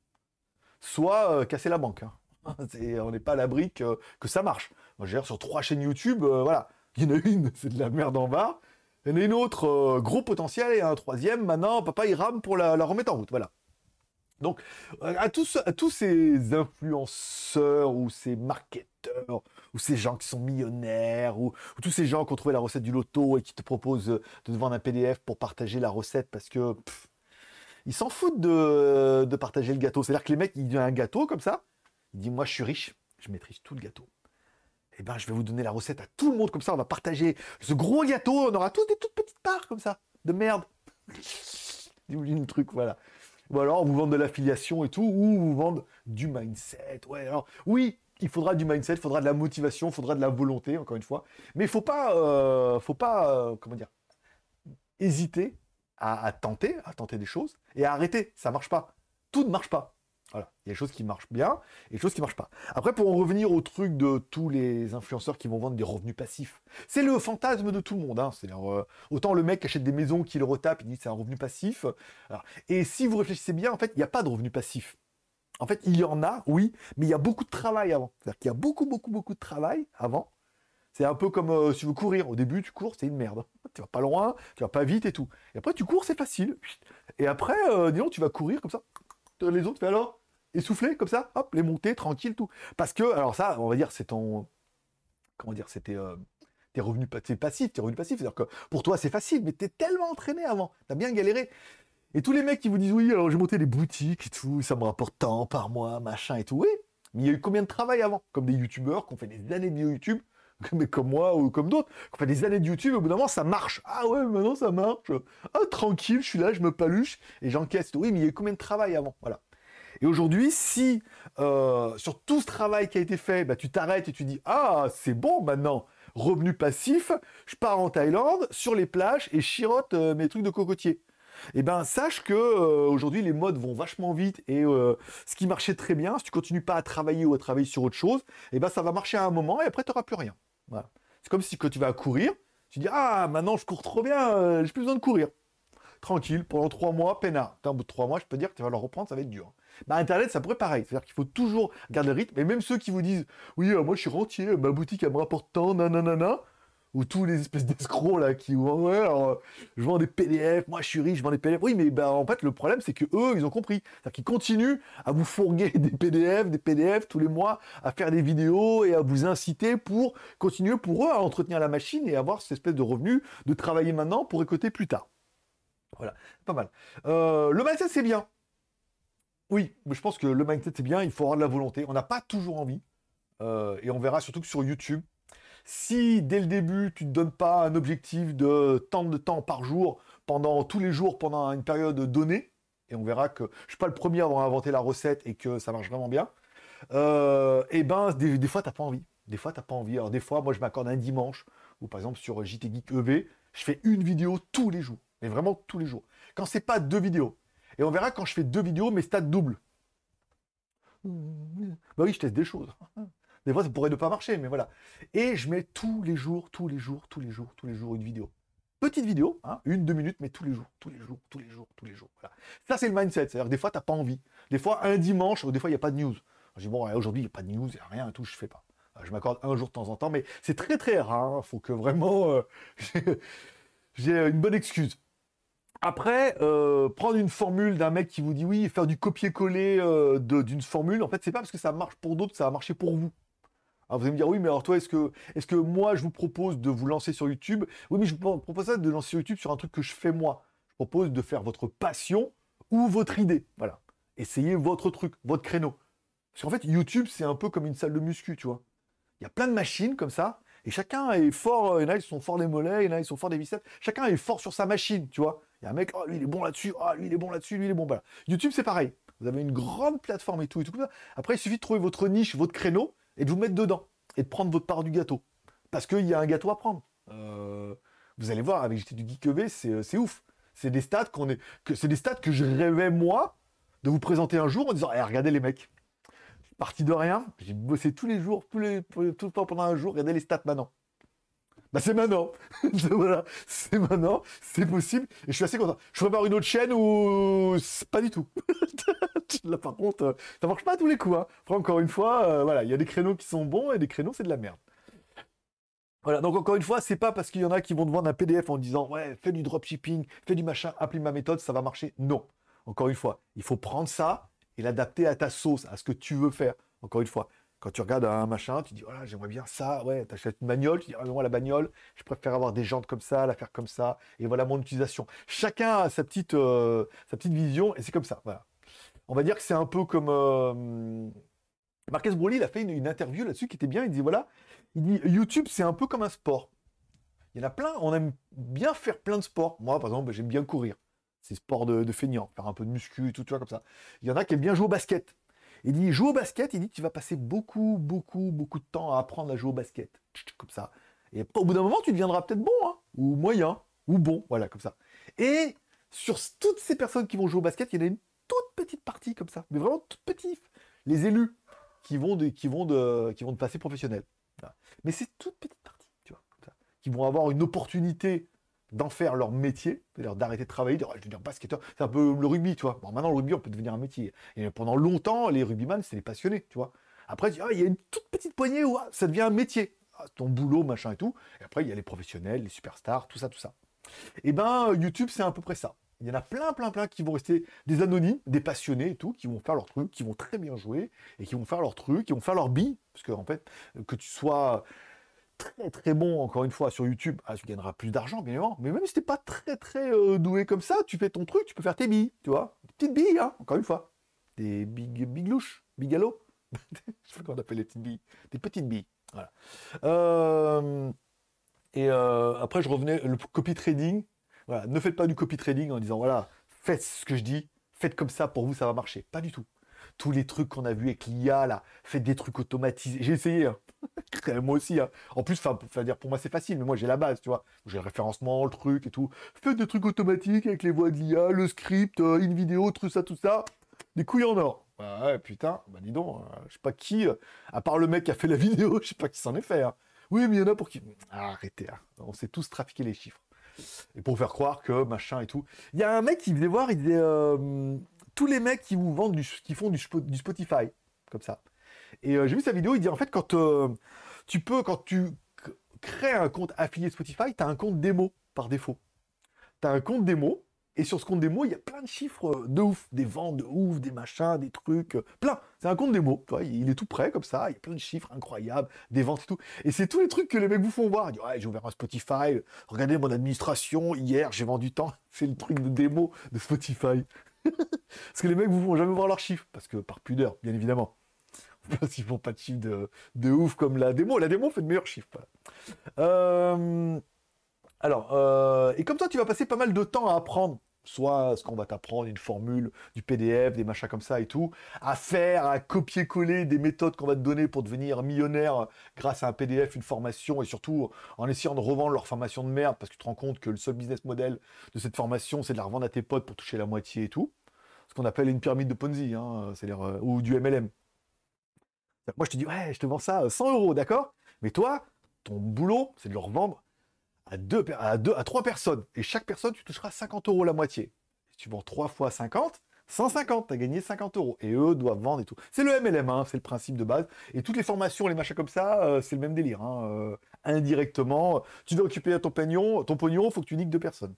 soit euh, casser la banque. Hein. on n'est pas à l'abri que, que, ça marche. Moi, j'ai sur trois chaînes YouTube, euh, voilà, il y en a une, c'est de la merde en bas. Il y en a une autre, euh, gros potentiel, et un troisième, maintenant, papa, il rame pour la, remettre en route, voilà. Donc, à tous, à tous ces influenceurs ou ces marketeurs ou ces gens qui sont millionnaires ou, tous ces gens qui ont trouvé la recette du loto et qui te proposent de te vendre un PDF pour partager la recette parce que ils s'en foutent de, partager le gâteau. C'est-à-dire que les mecs, ils ont un gâteau comme ça. Ils disent, moi, je suis riche, je maîtrise tout le gâteau. Eh ben, je vais vous donner la recette à tout le monde comme ça. On va partager ce gros gâteau. On aura tous des toutes petites parts comme ça de merde. Dis-vous le truc, voilà. Ou alors, vous vendre de l'affiliation et tout, ou vous vendez du mindset. Ouais, alors, oui, il faudra du mindset, il faudra de la motivation, il faudra de la volonté, encore une fois. Mais il faut pas, euh, faut pas, euh, comment dire, hésiter à, tenter, à tenter des choses et à arrêter. Ça marche pas. Tout ne marche pas. Voilà. Il y a des choses qui marchent bien et des choses qui marchent pas. Après, pour en revenir au truc de tous les influenceurs qui vont vendre des revenus passifs, c'est le fantasme de tout le monde. Hein. cest euh, autant le mec achète des maisons, qu'il retape, il dit c'est un revenu passif. et si vous réfléchissez bien, en fait, il n'y a pas de revenu passif. En fait, il y en a, oui, mais il y a beaucoup de travail avant. cest qu'il y a beaucoup, beaucoup, beaucoup de travail avant c'est un peu comme euh, si vous courir. Au début, tu cours, c'est une merde. Tu vas pas loin, tu vas pas vite et tout. Et après, tu cours, c'est facile. Et après, euh, disons, tu vas courir comme ça. Les autres, tu fais alors essouffler comme ça, hop, les monter tranquille, tout. Parce que, alors ça, on va dire, c'est ton, comment dire, c'était des tes revenus passifs, tes revenu passifs. C'est-à-dire que pour toi, c'est facile, mais t'es tellement entraîné avant, t'as bien galéré. Et tous les mecs qui vous disent oui, alors j'ai monté des boutiques et tout, ça me rapporte tant par mois, machin et tout. Oui, mais il y a eu combien de travail avant Comme des youtubeurs qui ont fait des années de YouTube mais comme moi ou comme d'autres, qu'on fait des années de YouTube, au bout d'un moment, ça marche. Ah ouais, maintenant ça marche. Ah tranquille, je suis là, je me paluche et j'encaisse. Oui, mais il y a eu combien de travail avant Voilà. Et aujourd'hui, si euh, sur tout ce travail qui a été fait, bah, tu t'arrêtes et tu dis Ah, c'est bon maintenant, revenu passif, je pars en Thaïlande, sur les plages et chirote euh, mes trucs de cocotier. Eh bien, sache que euh, aujourd'hui les modes vont vachement vite et ce qui marchait très bien, si tu continues pas à travailler ou à travailler sur autre chose, eh ben ça va marcher à un moment et après tu n'auras plus rien. C'est comme si quand tu vas courir, tu dis ah maintenant je cours trop bien, euh, j'ai plus besoin de courir. Tranquille, pendant trois mois, peinard. Au bout de trois mois, je peux dire que tu vas le reprendre, ça va être dur. Bah, Internet, ça pourrait pareil. C'est-à-dire qu'il faut toujours garder le rythme. Et même ceux qui vous disent oui, euh, moi je suis rentier, ma boutique elle me rapporte tant, nanana, ou tous les espèces d'escrocs là qui ouais alors euh, je vends des PDF, moi je suis riche, je vends des PDF. Oui, mais ben en fait le problème c'est que eux ils ont compris, c'est-à-dire qu'ils continuent à vous fourguer des PDF, des PDF tous les mois, à faire des vidéos et à vous inciter pour continuer pour eux à entretenir la machine et avoir cette espèce de revenu de travailler maintenant pour écouter plus tard. Voilà, pas mal. Euh, le mindset c'est bien. Oui, je pense que le mindset c'est bien, il faut avoir de la volonté. On n'a pas toujours envie. Euh, et on verra surtout que sur YouTube, si dès le début, tu ne donnes pas un objectif de tant de temps par jour, pendant tous les jours, pendant une période donnée, et on verra que je ne suis pas le premier à avoir inventé la recette et que ça marche vraiment bien, et euh, eh ben des, fois, t'as pas envie. Des fois, t'as pas envie. Alors des fois, moi, je m'accorde un dimanche, ou par exemple sur JT Geek EV, je fais une vidéo tous les jours, mais vraiment tous les jours. Quand c'est pas deux vidéos. Et on verra quand je fais deux vidéos, mes stats doublent. Bah oui, je teste des choses. Des fois, ça pourrait ne pas marcher, mais voilà. Et je mets tous les jours, tous les jours, tous les jours, tous les jours une vidéo. Petite vidéo, hein, une, deux minutes, mais tous les jours, tous les jours, tous les jours, tous les jours. Ça, c'est le mindset. C'est-à-dire des fois, tu n'as pas envie. Des fois, un dimanche, des fois, il n'y a pas de news. Je dis, bon, aujourd'hui, il n'y a pas de news, il n'y a rien, tout, je fais pas. Je m'accorde un jour de temps en temps, mais c'est très, très rare. Il hein. Faut que vraiment, euh, j'ai une bonne excuse. Après, euh, prendre une formule d'un mec qui vous dit oui, faire du copier-coller euh, d'une formule, en fait, c'est pas parce que ça marche pour d'autres, ça va marcher pour vous vous allez me dire, oui, mais alors toi, est-ce que, moi, je vous propose de vous lancer sur YouTube Oui, mais je vous propose ça de lancer YouTube sur un truc que je fais moi. Je propose de faire votre passion ou votre idée. Voilà. Essayez votre truc, votre créneau. Parce qu'en fait, YouTube, c'est un peu comme une salle de muscu, tu vois. Il y a plein de machines comme ça, et chacun est fort. Euh, il y en a, ils sont forts des mollets, il y en a, ils sont forts des biceps. Chacun est fort sur sa machine, tu vois. Il y a un mec, oh, lui, il est bon là-dessus, oh, lui, il est bon là-dessus, lui, il est bon. YouTube, c'est pareil. Vous avez une grande plateforme et tout, et tout ça. Après, il suffit de trouver votre niche, votre créneau, et de vous mettre dedans et de prendre votre part du gâteau. Parce qu'il y a un gâteau à prendre. Euh, vous allez voir, avec JT du Geek e euh, c'est ouf. C'est des stats est, que c'est des que je rêvais moi de vous présenter un jour en disant, eh, regardez les mecs, parti de rien, j'ai bossé tous les jours, tout le temps pendant un jour, regardez les stats maintenant. Bah, c'est maintenant. c'est maintenant, c'est possible. Et je suis assez content. Je prépare une autre chaîne ou pas du tout. Là, par contre, euh, ça marche pas tous les coups. Hein. encore une fois, euh, voilà, il y a des créneaux qui sont bons et des créneaux c'est de la merde. Voilà, donc encore une fois, c'est pas parce qu'il y en a qui vont te vendre un PDF en disant ouais, fais du dropshipping, fais du machin, applique ma méthode, ça va marcher. Non. Encore une fois, il faut prendre ça et l'adapter à ta sauce, à ce que tu veux faire. Encore une fois, quand tu regardes un machin, tu dis, voilà, oh j'aimerais bien ça. Ouais, t'achètes une bagnole, tu dis, ah, moi, la bagnole, je préfère avoir des jantes comme ça, la faire comme ça. Et voilà mon utilisation. Chacun a sa petite, euh, sa petite vision et c'est comme ça. On va dire que c'est un peu comme. Marques euh, Marquez Broly, il a fait une, interview là-dessus qui était bien. Il dit, voilà, il dit, YouTube, c'est un peu comme un sport. Il y en a plein, on aime bien faire plein de sports. Moi, par exemple, j'aime bien courir. C'est sport de, de feignant, faire un peu de muscu et tout, tu vois, comme ça. Il y en a qui aiment bien jouer au basket. Il dit, joue au basket, il dit, tu vas passer beaucoup, beaucoup, beaucoup de temps à apprendre à jouer au basket. Comme ça. Et au bout d'un moment, tu deviendras peut-être bon, hein. ou moyen, ou bon, voilà, comme ça. Et sur toutes ces personnes qui vont jouer au basket, il y en a une toute petite partie comme ça, mais vraiment toute petite. Les élus qui vont de, qui vont passer professionnel. Mais c'est toute petite partie, tu vois, qui vont avoir une opportunité d'en faire leur métier, d'arrêter de travailler, de oh, je devenir basketteur. C'est un peu le rugby, tu vois. Bon, maintenant, le rugby, on peut devenir un métier. Et pendant longtemps, les rugbyman, c'est les passionnés, tu vois. Après, ah, il y a une toute petite poignée où ah, ça devient un métier. ton boulot, machin et tout. Et après, il y a les professionnels, les superstars, tout ça, tout ça. Et eh ben, YouTube, c'est à peu près ça. Il y en a plein, plein, plein qui vont rester des anonymes, des passionnés et tout, qui vont faire leur truc, qui vont très bien jouer, et qui vont faire leur truc, qui vont faire leur bille. Parce que, en fait, que tu sois très très bon, encore une fois, sur YouTube, ah, tu gagneras plus d'argent, bien évidemment. Mais même si t'es pas très très euh, doué comme ça, tu fais ton truc, tu peux faire tes billes, tu vois. Des petites billes, hein, encore une fois. Des big, big louches, big Je sais pas comment appelle les petites billes. Des petites billes. Euh, et euh, après, je revenais, le copy trading. ne faites pas du copy trading en disant, voilà, faites ce que je dis, faites comme ça, pour vous, ça va marcher. Pas du tout tous les trucs qu'on a vu avec l'IA là, faites des trucs automatisés. J'ai essayé, hein. moi aussi. Hein. En plus, enfin, dire pour moi c'est facile, mais moi j'ai la base, tu vois. J'ai le référencement, le truc et tout. Faites des trucs automatiques avec les voix de l'IA, le script, euh, une vidéo, tout ça, tout ça. Des couilles en or. Bah ouais, putain, bah dis donc, euh, je sais pas qui, euh, à part le mec qui a fait la vidéo, je sais pas qui s'en est fait. Hein. Oui, mais il y en a pour qui. arrêtez, hein. on sait tous trafiquer les chiffres. Et pour faire croire que machin et tout. Il y a un mec qui venait voir, il disait tous les mecs qui vous vendent du, qui font du Spotify, comme ça. Et euh, j'ai vu sa vidéo, il dit en fait, quand euh, tu peux, quand tu crées un compte affilié Spotify, tu as un compte démo par défaut. Tu as un compte démo, et sur ce compte démo, il y a plein de chiffres euh, de ouf, des ventes de ouf, des machins, des trucs, plein. C'est un compte démo, tu il est tout prêt comme ça, il y a plein de chiffres incroyables, des ventes et tout. Et c'est tous les trucs que les mecs vous font voir. Ils disent, ouais, j'ai ouvert un Spotify, regardez mon administration, hier j'ai vendu tant. C'est le truc de démo de Spotify. parce que les mecs vous font jamais voir leurs chiffres, parce que par pudeur, bien évidemment. Parce qu'ils font pas de chiffres de, ouf comme la démo. La démo fait de meilleurs chiffres. Euh, alors, euh, et comme toi, tu vas passer pas mal de temps à apprendre. Soit ce qu'on va t'apprendre, une formule, du PDF, des machins comme ça et tout, à faire, à copier-coller des méthodes qu'on va te donner pour devenir millionnaire grâce à un PDF, une formation et surtout en essayant de revendre leur formation de merde parce que tu te rends compte que le seul business model de cette formation, c'est de la revendre à tes potes pour toucher la moitié et tout. Ce qu'on appelle une pyramide de Ponzi, hein, euh, ou du MLM, moi, je te dis, ouais, je te vends ça à euh, 100 euros, d'accord Mais toi, ton boulot, c'est de le revendre à deux, à deux, à trois personnes. Et chaque personne, tu toucheras 50 euros la moitié. tu vends 3 fois 50, 150, tu as gagné 50 euros. Et eux doivent vendre et tout. C'est le MLM, hein, c'est le principe de base. Et toutes les formations, les machins comme ça, euh, c'est le même délire. Hein, euh, indirectement, tu veux occuper ton pognon, ton pognon, faut que tu niques deux personnes.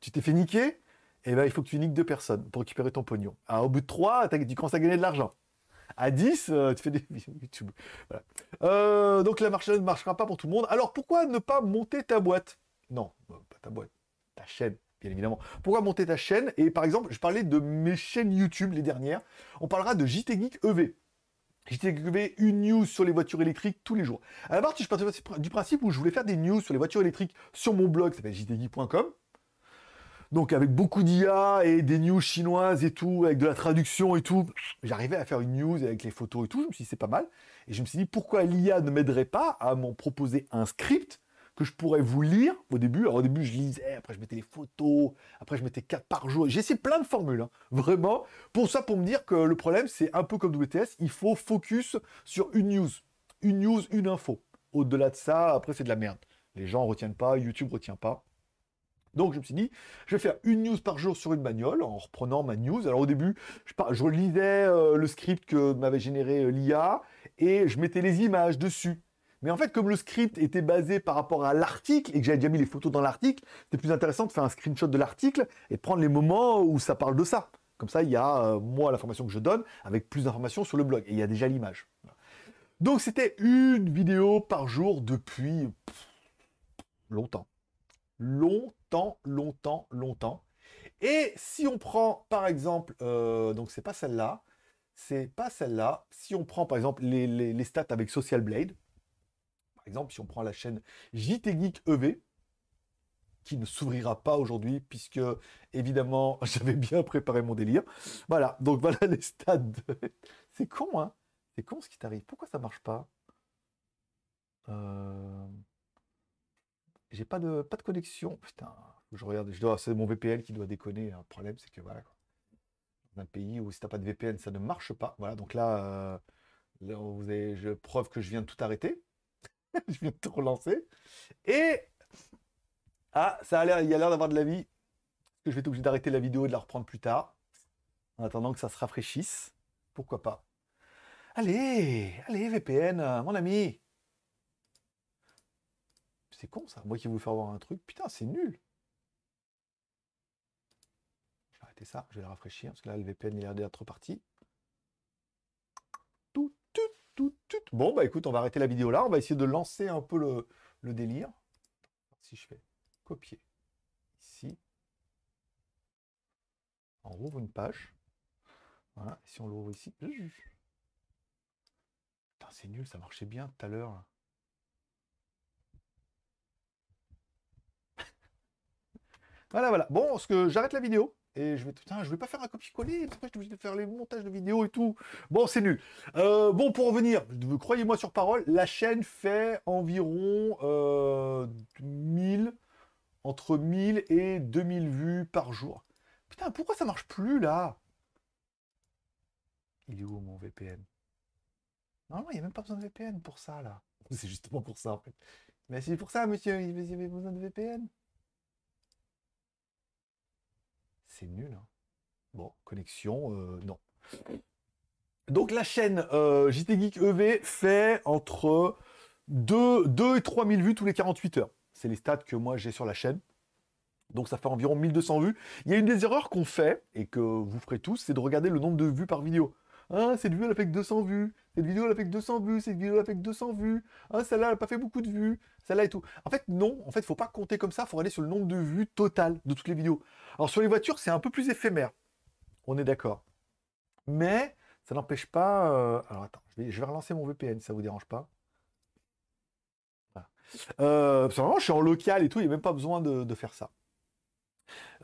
tu t'es fait niquer, et eh ben il faut que tu niques deux personnes pour récupérer ton pognon. Ah, au bout de trois, tu commences à gagner de l'argent à 10, euh, tu fais des vidéos YouTube. Euh, donc la marche ne marchera pas pour tout le monde. Alors pourquoi ne pas monter ta boîte Non, euh, pas ta boîte, ta chaîne. Bien évidemment. Pourquoi monter ta chaîne Et par exemple, je parlais de mes chaînes YouTube les dernières. On parlera de JT Geek EV. E une news sur les voitures électriques tous les jours. À la je partais du principe où je voulais faire des news sur les voitures électriques sur mon blog, ça s'appelle jtgeek.com. Donc avec beaucoup d'IA et des news chinoises et tout, avec de la traduction et tout, j'arrivais à faire une news avec les photos et tout, je me suis dit c'est pas mal. Et je me suis dit pourquoi l'IA ne m'aiderait pas à m'en proposer un script que je pourrais vous lire au début. Alors au début je lisais, après je mettais les photos, après je mettais quatre par jour. J'ai essayé plein de formules, hein, vraiment. Pour ça, pour me dire que le problème c'est un peu comme WTS, il faut focus sur une news. Une news, une info. Au-delà de ça, après c'est de la merde. Les gens ne retiennent pas, YouTube ne retient pas. Donc je me suis dit, je vais faire une news par jour sur une bagnole en reprenant ma news. Alors au début, je, lisais euh, le script que m'avait généré euh, l'IA et je mettais les images dessus. Mais en fait, comme le script était basé par rapport à l'article et que j'avais déjà mis les photos dans l'article, c'était plus intéressant de faire un screenshot de l'article et de prendre les moments où ça parle de ça. Comme ça, il y a euh, moi l'information que je donne avec plus d'informations sur le blog et il y a déjà l'image. Donc c'était une vidéo par jour depuis longtemps. Longtemps longtemps, longtemps, Et si on prend par exemple, euh, donc c'est pas celle-là, c'est pas celle-là. Si on prend par exemple les, stats avec Social Blade, par exemple, si on prend la chaîne J Technique EV, qui ne s'ouvrira pas aujourd'hui, puisque évidemment j'avais bien préparé mon délire. Voilà, donc voilà les stats. C'est con, hein C'est con ce qui t'arrive. Pourquoi ça marche pas euh, j'ai pas de, pas de connexion. Putain, je regarde. Je dois, c'est mon VPN qui doit déconner. Un problème, c'est que voilà. Dans un pays où si t'as pas de VPN, ça ne marche pas. Voilà, donc là, euh, je preuve que je viens de tout arrêter. je viens de tout relancer. Et. Ah, ça a l'air, il y a l'air d'avoir de la vie. je vais être obligé d'arrêter la vidéo et de la reprendre plus tard. En attendant que ça se rafraîchisse. Pourquoi pas Allez, allez, VPN, euh, mon ami c'est con ça. Moi qui vous faire avoir un truc, putain, c'est nul. Je vais arrêter ça, je vais le rafraîchir, parce que là, le VPN, il a l'air d'être Tout, tout, tout, tout. Bon, bah écoute, on va arrêter la vidéo là. On va essayer de lancer un peu le, délire. Si je fais copier ici, on rouvre une page. Voilà, si on l'ouvre ici. Putain, c'est nul, ça marchait bien tout à l'heure. Voilà, voilà. Bon, ce que j'arrête la vidéo. Et je vais, putain, je vais pas faire un copier-coller, pourquoi je suis obligé de faire les montages de vidéos et tout. Bon, c'est nul. Euh, bon, pour revenir, croyez-moi sur parole, la chaîne fait environ 1000, euh, entre 1000 et 2000 vues par jour. Putain, pourquoi ça marche plus, là Il est où, mon VPN Normalement, il n'y a même pas besoin de VPN pour ça, là. C'est justement pour ça, en fait. Mais c'est pour ça, monsieur, il y a besoin de VPN. c'est nul. Hein. Bon, connexion, euh, non. Donc la chaîne euh, EV e fait entre 2, 2 et 3000 vues tous les 48 heures. C'est les stats que moi j'ai sur la chaîne. Donc ça fait environ 1200 vues. Il y a une des erreurs qu'on fait, et que vous ferez tous, c'est de regarder le nombre de vues par vidéo. Ah, cette vidéo, elle a fait 200 vues. Cette vidéo, elle a fait 200 vues. Cette vidéo, elle a fait 200 vues. Ah, celle-là, elle n'a pas fait beaucoup de vues. Celle-là et tout. En fait, non. En fait, faut pas compter comme ça. Faut aller sur le nombre de vues total de toutes les vidéos. Alors, sur les voitures, c'est un peu plus éphémère. On est d'accord. Mais ça n'empêche pas. Euh, alors, attends, je vais, relancer mon VPN ça vous dérange pas. Euh, je suis en local et tout. Il n'y a même pas besoin de faire ça.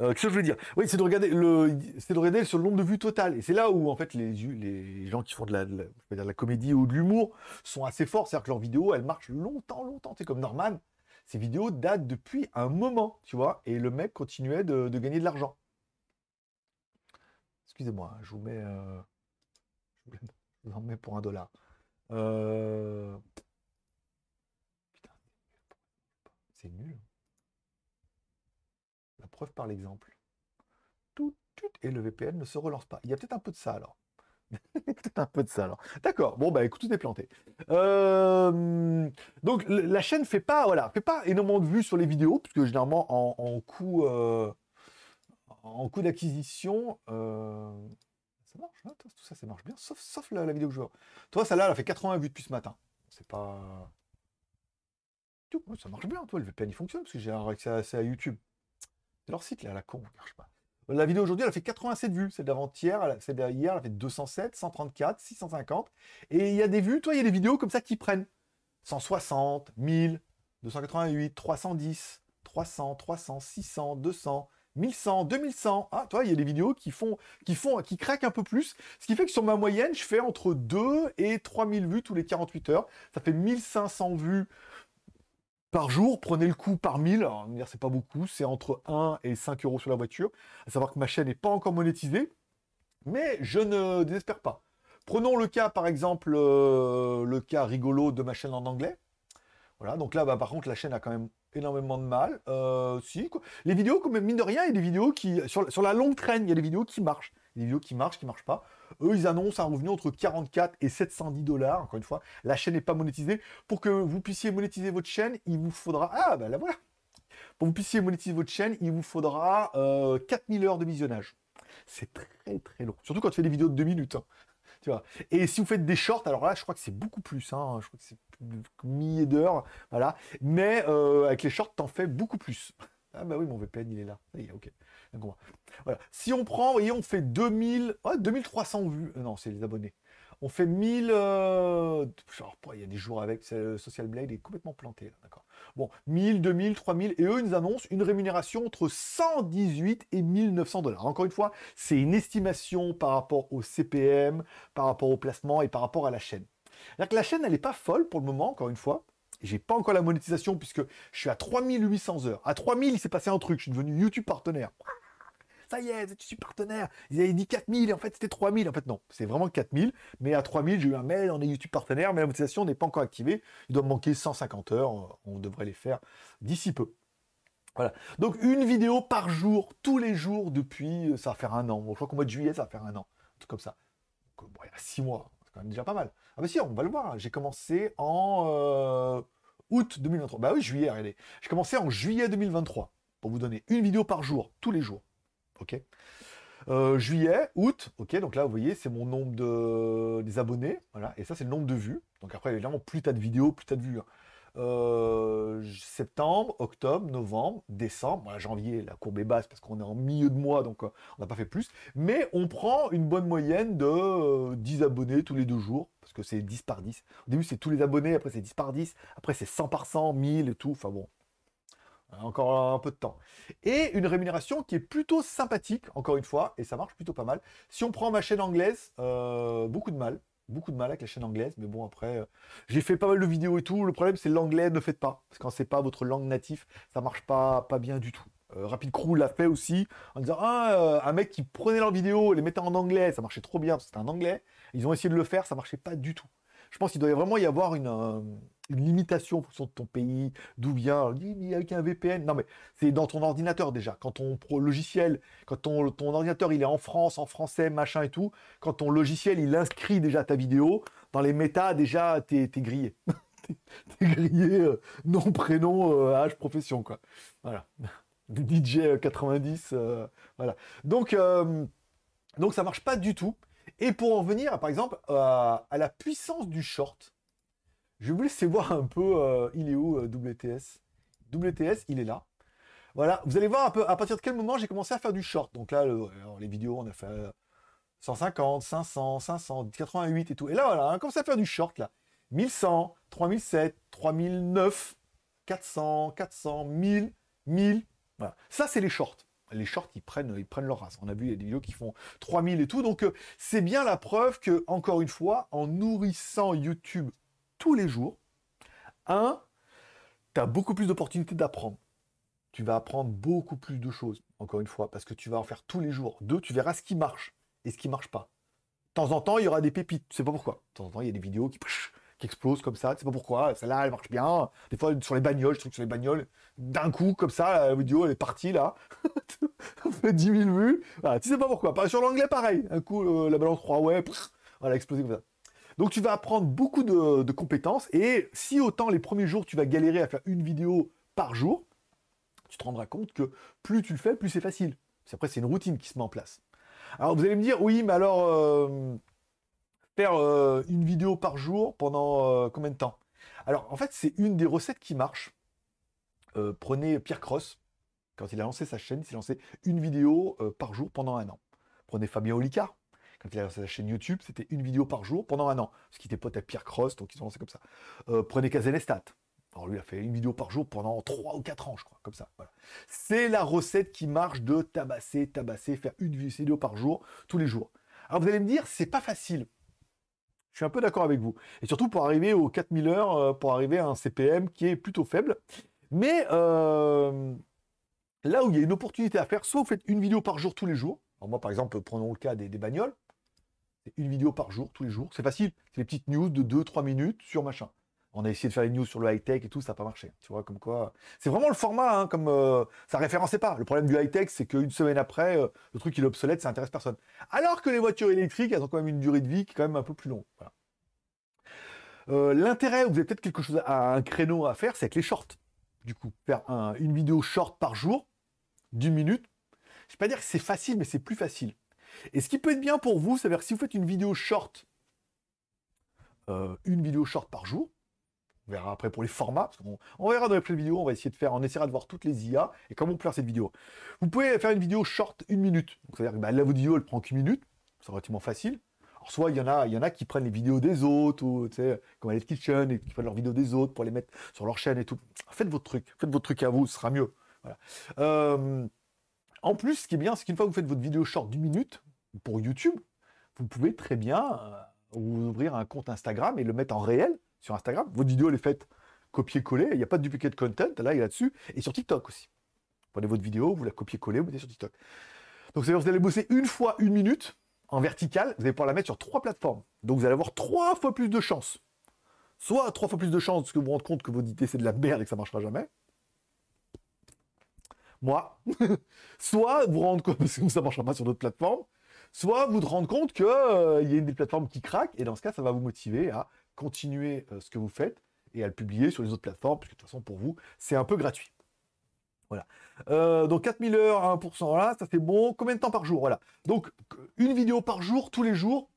Euh, je veux dire Oui, c'est de regarder le, c'est de regarder sur le nombre de vues total. Et c'est là où en fait les, les gens qui font de la, la, comédie ou de l'humour sont assez forts, c'est-à-dire que leurs vidéos, elles marchent longtemps, longtemps. C'est comme Norman, ses vidéos datent depuis un moment, tu vois, et le mec continuait de, gagner de l'argent. Excusez-moi, hein, je vous mets, en euh, mets pour un dollar. Euh, putain, c'est nul preuve par l'exemple. Tout, et le VPN ne se relance pas. Il y a peut-être un peu de ça alors. un peu de ça alors. D'accord. Bon bah écoute, tout est planté. Euh, donc la chaîne fait pas, voilà, fait pas énormément de vues sur les vidéos, puisque généralement en, en coût, euh, en coût d'acquisition, euh, ça marche, hein, tout ça, ça marche bien, sauf, sauf la, vidéo que je vois. Toi, ça là elle a fait 80 vues depuis ce matin. C'est pas, ça marche bien, toi, le VPN il fonctionne parce que j'ai un accès à YouTube. Leur site, là, la con, marche pas. La vidéo aujourd'hui, elle a fait 87 vues. Celle d'avant-hier, c'est d'hier, elle a fait 207, 134, 650. Et il y a des vues, toi, il y a des vidéos comme ça qui prennent 160, 1000, 288, 310, 300, 300, 600, 200, 1100, 2100. Ah, toi, il y a des vidéos qui font, qui font, qui craquent un peu plus. Ce qui fait que sur ma moyenne, je fais entre 2 et 3000 vues tous les 48 heures. Ça fait 1500 vues par jour, prenez le coup par mille, c'est pas beaucoup, c'est entre 1 et 5 euros sur la voiture, à savoir que ma chaîne n'est pas encore monétisée, mais je ne désespère pas. Prenons le cas, par exemple, euh, le cas rigolo de ma chaîne en anglais. Voilà, donc là, bah, par contre, la chaîne a quand même énormément de mal. aussi, euh, Les vidéos, comme mine de rien, il y a des vidéos qui, sur, la longue traîne, il y a des vidéos qui marchent. des vidéos qui marchent, qui marchent pas. Eux, ils annoncent un revenu entre 44 et 710 dollars. Encore une fois, la chaîne n'est pas monétisée. Pour que vous puissiez monétiser votre chaîne, il vous faudra... Ah, ben là voilà Pour que vous puissiez monétiser votre chaîne, il vous faudra 4000 euh, heures de visionnage. C'est très très long. Surtout quand tu fais des vidéos de 2 minutes. Hein. Tu vois. Et si vous faites des shorts, alors là, je crois que c'est beaucoup plus. Hein. Je crois que c'est milliers d'heures. Voilà. Mais euh, avec les shorts, t'en fais beaucoup plus. Ah bah oui, mon VPN, il est là. Il ok. Si on prend, et on fait 2000, ouais, 2300 vues. Euh, non, c'est les abonnés. On fait 1000... Euh, il y a des jours avec, euh, Social Blade est complètement planté. D'accord. Bon, 1000, 2000, 3000. Et eux, ils nous annoncent une rémunération entre 118 et 1900 dollars. Encore une fois, c'est une estimation par rapport au CPM, par rapport au placement et par rapport à la chaîne. la chaîne, elle n'est pas folle pour le moment, encore une fois. J'ai pas encore la monétisation puisque je suis à 3800 heures. À 3000, il s'est passé un truc. Je suis devenu YouTube partenaire ça y est, je suis partenaire. Ils avaient dit 4000, et en fait, c'était 3000. En fait, non, c'est vraiment 4000. Mais à 3000, j'ai eu un mail, on est YouTube partenaire, mais la motivation n'est pas encore activée. Il doit me manquer 150 heures. On devrait les faire d'ici peu. Voilà. Donc, une vidéo par jour, tous les jours, depuis, euh, ça va faire un an. Je crois qu'au mois de juillet, ça va faire un an. Tout comme ça. il y a six mois. C'est quand même déjà pas mal. Ah, bah si, on va le voir. J'ai commencé en euh, août 2023. Bah oui, juillet, regardez. J'ai commencé en juillet 2023. Pour vous donner une vidéo par jour, tous les jours ok euh, juillet, août, ok, donc là vous voyez c'est mon nombre de... des abonnés, voilà, et ça c'est le nombre de vues. Donc après évidemment plus t'as de vidéos, plus t'as de vues. Hein. Euh, septembre, octobre, novembre, décembre, janvier, la courbe est basse parce qu'on est en milieu de mois, donc euh, on n'a pas fait plus, mais on prend une bonne moyenne de 10 abonnés tous les deux jours, parce que c'est 10 par 10. Au début c'est tous les abonnés, après c'est 10 par 10, après c'est 100 par 100, 1000 et tout, enfin bon, encore un peu de temps. Et une rémunération qui est plutôt sympathique, encore une fois, et ça marche plutôt pas mal. Si on prend ma chaîne anglaise, euh, beaucoup de mal. Beaucoup de mal avec la chaîne anglaise, mais bon après, euh, j'ai fait pas mal de vidéos et tout. Le problème c'est l'anglais, ne faites pas. Parce que quand c'est pas votre langue native, ça marche pas, pas bien du tout. Euh, Rapid Crew l'a fait aussi, en disant ah, un mec qui prenait leurs vidéos, les mettait en anglais, ça marchait trop bien, parce c'était un anglais. Ils ont essayé de le faire, ça marchait pas du tout. Je pense qu'il doit vraiment y avoir une une limitation en fonction de ton pays, d'où vient, y avec un VPN. Non, mais c'est dans ton ordinateur déjà. Quand ton logiciel, quand ton, ton ordinateur il est en France, en français, machin et tout, quand ton logiciel il inscrit déjà ta vidéo, dans les méta, déjà, t'es es grillé. t'es grillé euh, nom, prénom, euh, âge, profession, quoi. Voilà. DJ 90, euh, voilà. Donc, donc ça marche pas du tout. Et pour en venir, par exemple, à la puissance du short, je laisser voir un peu, euh, il est où euh, WTS WTS, il est là. Voilà, vous allez voir un peu à partir de quel moment j'ai commencé à faire du short. Donc là, les vidéos, on a fait 150, 500, 500, 88 et tout. Et là, voilà, on a à faire du short, là. 1100, 3007, 3009, 400, 400, 1000, 1000. Voilà. Ça, c'est les shorts. Les shorts, ils prennent, ils prennent leur race. On a vu, il y a des vidéos qui font 3000 et tout. Donc, euh, c'est bien la preuve que, encore une fois, en nourrissant YouTube tous les jours, un, tu as beaucoup plus d'opportunités d'apprendre. Tu vas apprendre beaucoup plus de choses, encore une fois, parce que tu vas en faire tous les jours. Deux, tu verras ce qui marche et ce qui marche pas. De temps en temps, il y aura des pépites, tu sais pas pourquoi. De temps en temps, il y a des vidéos qui, qui explosent comme ça, tu sais pas pourquoi. Celle-là, elle marche bien. Des fois, sur les bagnoles, je trouve sur les bagnoles, d'un coup, comme ça, la vidéo, elle est partie, là. On fait 10 000 vues. Voilà, tu sais pas pourquoi. Sur l'anglais, pareil. Un coup, euh, la balance 3, ouais, pff, elle a explosé comme ça. Donc tu vas apprendre beaucoup de, compétences et si autant les premiers jours tu vas galérer à faire une vidéo par jour, tu te rendras compte que plus tu le fais, plus c'est facile. Après, c'est une routine qui se met en place. Alors vous allez me dire, oui, mais alors euh, faire euh, une vidéo par jour pendant euh, combien de temps Alors en fait, c'est une des recettes qui marche. prenez Pierre Cross, quand il a lancé sa chaîne, il s'est lancé une vidéo par jour pendant un an. Prenez Fabien Olicard, quand il a lancé sa chaîne YouTube, c'était une vidéo par jour pendant un an. Ce qui était pote à Pierre Cross, donc ils ont lancé comme ça. Euh, prenez Casenestat. Alors lui, a fait une vidéo par jour pendant 3 ou 4 ans, je crois, comme ça. C'est la recette qui marche de tabasser, tabasser, faire une vidéo par jour, tous les jours. Alors vous allez me dire, c'est pas facile. Je suis un peu d'accord avec vous. Et surtout pour arriver aux 4000 heures, euh, pour arriver à un CPM qui est plutôt faible. Mais euh, là où il y a une opportunité à faire, soit vous faites une vidéo par jour tous les jours. Alors moi, par exemple, prenons le cas des, des bagnoles une vidéo par jour, tous les jours. C'est facile. C'est des petites news de 2-3 minutes sur machin. On a essayé de faire les news sur le high-tech et tout, ça n'a pas marché. Tu vois, comme quoi. C'est vraiment le format, hein, comme euh, ça référençait pas. Le problème du high-tech, c'est qu'une semaine après, euh, le truc il est obsolète, ça n'intéresse personne. Alors que les voitures électriques, elles ont quand même une durée de vie qui est quand même un peu plus longue. Euh, l'intérêt, vous avez peut-être quelque chose à un créneau à faire, c'est avec les shorts. Du coup, faire une vidéo short par jour, d'une minute. Je ne pas dire que c'est facile, mais c'est plus facile. Et ce qui peut être bien pour vous, c'est-à-dire si vous faites une vidéo short, euh, une vidéo short par jour, on verra après pour les formats, on verra dans les prochaines vidéos, on va essayer de faire, on essaiera de voir toutes les IA et comment on peut faire cette vidéo. Vous pouvez faire une vidéo short, une minute. C'est-à-dire que bah, la vidéo, elle prend qu'une minute, c'est relativement facile. Alors soit il y en a, il y en a qui prennent les vidéos des autres, ou tu sais, comme les Kitchen, et qui prennent leurs vidéos des autres pour les mettre sur leur chaîne et tout. Faites votre truc, faites votre truc à vous, ce sera mieux. Voilà. Euh, en plus, ce qui est bien, c'est qu'une fois que vous faites votre vidéo short d'une minute, pour YouTube, vous pouvez très bien euh, vous ouvrir un compte Instagram et le mettre en réel sur Instagram. Votre vidéo, elle est faite copier-coller, il n'y a pas de duplicate content, là, il là-dessus, et sur TikTok aussi. Vous prenez votre vidéo, vous la copiez coller vous mettez sur TikTok. Donc, c'est-à-dire vous allez bosser une fois une minute en vertical. vous allez pouvoir la mettre sur trois plateformes. Donc, vous allez avoir trois fois plus de chances. Soit trois fois plus de chances que vous vous rendez compte que vos idées, c'est de la merde et que ça ne marchera jamais. Moi. Soit vous vous rendez compte que ça ne marchera pas sur d'autres plateformes soit vous vous rendre compte qu'il euh, y a une des plateformes qui craque, et dans ce cas, ça va vous motiver à continuer euh, ce que vous faites et à le publier sur les autres plateformes, puisque de toute façon, pour vous, c'est un peu gratuit. Voilà. Euh, donc 4000 heures à 1%, là, ça c'est bon. Combien de temps par jour Voilà. Donc une vidéo par jour, tous les jours.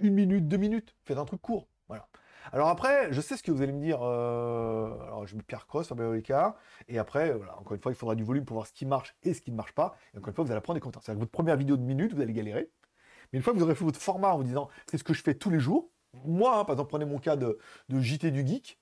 Une minute, deux minutes. Faites un truc court. Voilà. Alors après, je sais ce que vous allez me dire. Euh, alors je mets Pierre Cross, Fabio Olicard, et après, voilà, encore une fois, il faudra du volume pour voir ce qui marche et ce qui ne marche pas. Et encore une fois, vous allez apprendre des comptes. cest que votre première vidéo de minute, vous allez galérer. Mais une fois que vous aurez fait votre format en vous disant c'est ce que je fais tous les jours, moi, hein, par exemple, prenez mon cas de, JT du Geek,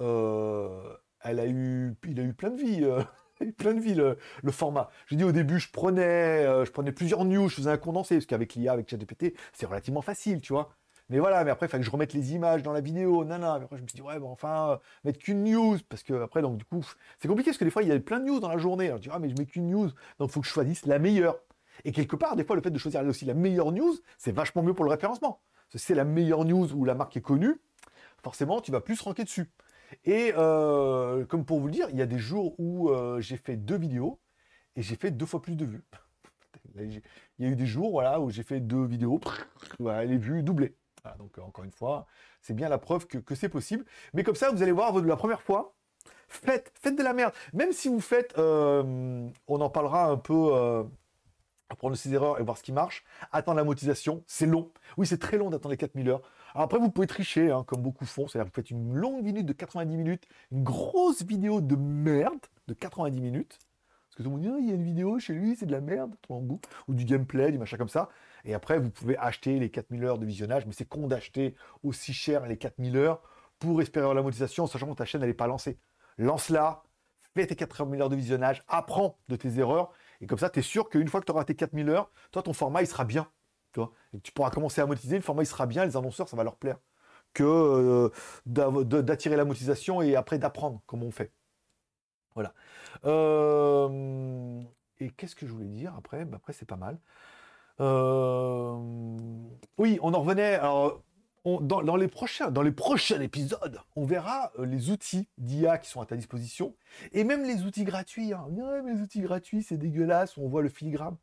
euh, elle a eu, il a eu plein de vie. Euh, plein de vie le, format. J'ai dit au début, je prenais, je prenais plusieurs news, je faisais un condensé parce qu'avec l'IA, avec ChatGPT, c'est relativement facile, tu vois. Mais voilà, mais après, il fallait que je remette les images dans la vidéo, nana. Mais après, je me suis dit, ouais, bon, enfin, euh, mettre qu'une news, parce que après, donc, du coup, c'est compliqué, parce que des fois, il y a plein de news dans la journée. Alors, je dis, ah, mais je mets qu'une news, donc il faut que je choisisse la meilleure. Et quelque part, des fois, le fait de choisir aussi la meilleure news, c'est vachement mieux pour le référencement. si c'est la meilleure news où la marque est connue, forcément, tu vas plus ranker dessus. Et euh, comme pour vous le dire, il y a des jours où euh, j'ai fait deux vidéos et j'ai fait deux fois plus de vues. il y a eu des jours voilà, où j'ai fait deux vidéos, les vues doublées donc euh, encore une fois, c'est bien la preuve que, c'est possible. Mais comme ça, vous allez voir, la première fois, faites, de la merde. Même si vous faites, euh, on en parlera un peu, euh, prendre ses erreurs et voir ce qui marche. Attendre la motisation, c'est long. Oui, c'est très long d'attendre les 4000 heures. après, vous pouvez tricher, hein, comme beaucoup font. C'est-à-dire, que vous faites une longue minute de 90 minutes, une grosse vidéo de merde de 90 minutes. Parce que tout le monde dit, ah, il y a une vidéo chez lui, c'est de la merde, tout en Ou du gameplay, du machin comme ça. Et après, vous pouvez acheter les 4000 heures de visionnage, mais c'est con d'acheter aussi cher les 4000 heures pour espérer la monétisation, sachant que ta chaîne, n'est pas lancée. Lance-la, fais tes 4000 heures de visionnage, apprends de tes erreurs, et comme ça, tu es sûr qu'une fois que tu auras tes 4000 heures, toi, ton format, il sera bien. Tu, tu pourras commencer à monétiser, le format, il sera bien, les annonceurs, ça va leur plaire. Que euh, d'attirer la monétisation et après d'apprendre comment on fait. Voilà. Euh, et qu'est-ce que je voulais dire après bah, Après, c'est pas mal. Euh, oui, on en revenait. Alors, dans, les prochains, dans les prochains épisodes, on verra euh, les outils d'IA qui sont à ta disposition et même les outils gratuits. Hein. les outils gratuits, c'est dégueulasse, on voit le filigrane.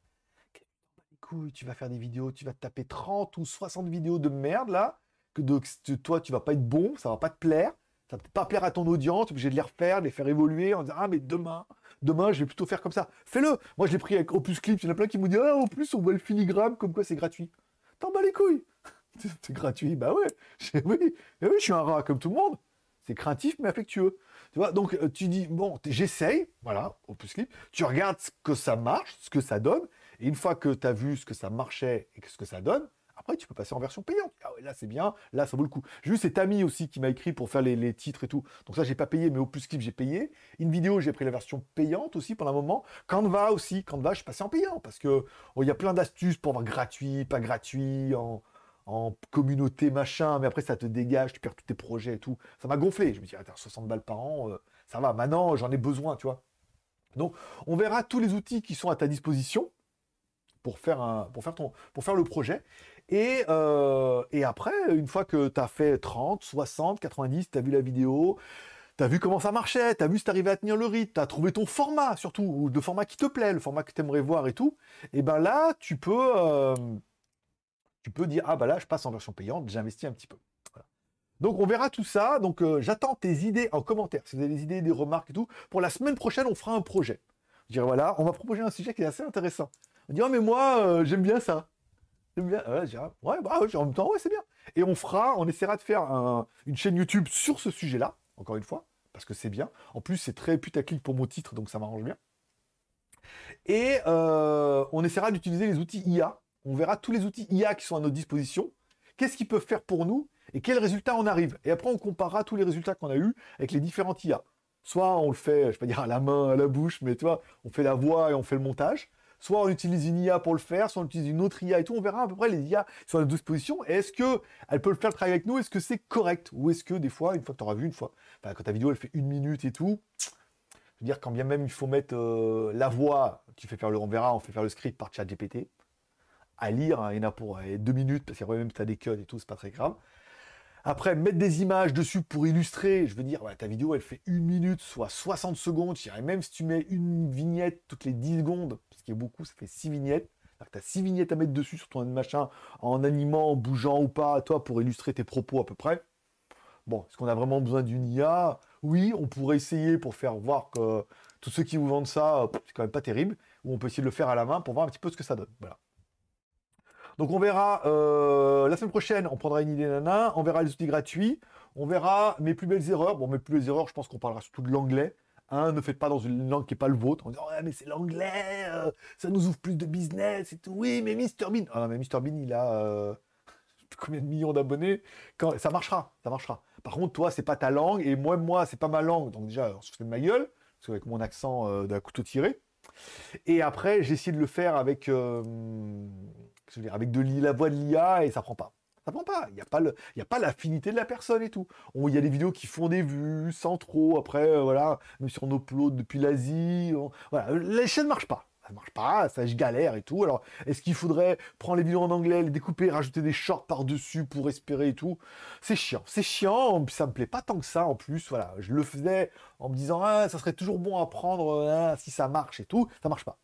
tu vas faire des vidéos, tu vas te taper 30 ou 60 vidéos de merde là, que, de, toi tu vas pas être bon, ça va pas te plaire ça peut pas plaire à ton audience, obligé de les refaire, de les faire évoluer en disant ah mais demain, demain je vais plutôt faire comme ça. Fais-le. Moi je l'ai pris avec Opus Clip, il y en a plein qui me disent ah plus, on voit le filigrame comme quoi c'est gratuit. T'en bats les couilles. c'est gratuit, bah ouais. Eh eh oui, je suis un rat comme tout le monde. C'est craintif mais affectueux. Tu vois, donc euh, tu dis bon, j'essaye, voilà, Opus Clip. Tu regardes ce que ça marche, ce que ça donne. Et une fois que tu as vu ce que ça marchait et ce que ça donne, oui, tu peux passer en version payante. Ah là, c'est bien. Là, ça vaut le coup. J'ai vu cet ami aussi qui m'a écrit pour faire les, titres et tout. Donc ça, j'ai pas payé, mais au plus clip, j'ai payé. Une vidéo, j'ai pris la version payante aussi pendant un moment. Canva aussi. Canva, je suis passé en payant parce que oh, il y a plein d'astuces pour avoir gratuit, pas gratuit, en, communauté, machin. Mais après, ça te dégage, tu perds tous tes projets et tout. Ça m'a gonflé. Je me dis, attends, 60 balles par an, euh, ça va. Maintenant, j'en ai besoin, tu vois. Donc, on verra tous les outils qui sont à ta disposition pour faire un, pour faire ton, pour faire le projet. Euh, et, après, une fois que tu as fait 30, 60, 90, tu as vu la vidéo, tu as vu comment ça marchait, tu as vu si tu arrivais à tenir le rythme, tu as trouvé ton format surtout, ou le format qui te plaît, le format que tu aimerais voir et tout, et ben là, tu peux, euh, tu peux dire, ah bah là, je passe en version payante, j'investis un petit peu. Donc on verra tout ça. Donc euh, j'attends tes idées en commentaire. Si vous avez des idées, des remarques et tout. Pour la semaine prochaine, on fera un projet. Je dirais voilà, on va proposer un sujet qui est assez intéressant. On dit ah, mais moi j'aime bien ça. Bah, ouais, en même temps, ouais, c'est bien. Et on fera, on essaiera de faire une chaîne YouTube sur ce sujet-là, encore une fois, parce que c'est bien. En plus, c'est très putaclic pour mon titre, donc ça m'arrange bien. Et euh, on essaiera d'utiliser les outils IA. On verra tous les outils IA qui sont à notre disposition. Qu'est-ce qu'ils peuvent faire pour nous et quels résultats on arrive. Et après, on comparera tous les résultats qu'on a eus avec les différentes IA. Soit on le fait, je ne vais pas dire à la main, à la bouche, mais tu vois, on fait la voix et on fait le montage soit on utilise une IA pour le faire, soit on utilise une autre IA et tout. On verra à peu près les IA sur la disposition. Et est-ce que elle peut le faire travailler avec nous Est-ce que c'est correct Ou est-ce que des fois, une fois que tu auras vu, une fois, bah, quand ta vidéo elle fait une minute et tout, je veux dire, quand bien même il faut mettre euh, la voix, tu fais faire le, on verra, on fait faire le script par chat GPT. À lire, hein, il y en a pour euh, deux minutes, parce qu'après même si tu as des codes et tout, c'est pas très grave. Après, mettre des images dessus pour illustrer, je veux dire, ta vidéo, elle fait une minute, soit 60 secondes. Je dirais même si tu mets une vignette toutes les 10 secondes, parce qu'il y beaucoup, ça fait 6 vignettes. Tu as 6 vignettes à mettre dessus sur ton machin, en animant, en bougeant ou pas, toi, pour illustrer tes propos à peu près. Bon, est-ce qu'on a vraiment besoin d'une IA Oui, on pourrait essayer pour faire voir que tous ceux qui vous vendent ça, euh, c'est quand même pas terrible. Ou on peut essayer de le faire à la main pour voir un petit peu ce que ça donne. Voilà. Donc on verra euh, la semaine prochaine, on prendra une idée nana, on verra les outils gratuits, on verra mes plus belles erreurs. Bon, mes plus belles erreurs, je pense qu'on parlera surtout de l'anglais. Hein. ne faites pas dans une langue qui n'est pas le vôtre. On dit, ouais, mais c'est l'anglais, euh, ça nous ouvre plus de business et tout. Oui, mais Mister Bean. Ah mais Mr il a euh, combien de millions d'abonnés Ça marchera, ça marchera. Par contre, toi, c'est pas ta langue, et moi, moi, c'est pas ma langue. Donc déjà, on se fait de ma gueule, parce qu'avec mon accent d'un couteau tiré. Et après, j'ai essayé de le faire avec je veux dire, avec de la voix de l'IA et ça prend pas. Ça prend pas. Il n'y a pas a pas l'affinité de la personne et tout. Il y a des vidéos qui font des vues sans trop. Après, euh, voilà, même si on upload depuis l'Asie, voilà, les chaînes marchent pas. Ça marche pas, ça je galère et tout. Alors, est-ce qu'il faudrait prendre les vidéos en anglais, les découper, rajouter des shorts par-dessus pour espérer et tout C'est chiant, c'est chiant, ça me plaît pas tant que ça en plus. Voilà, je le faisais en me disant, ah, ça serait toujours bon à prendre euh, si ça marche et tout. Ça marche pas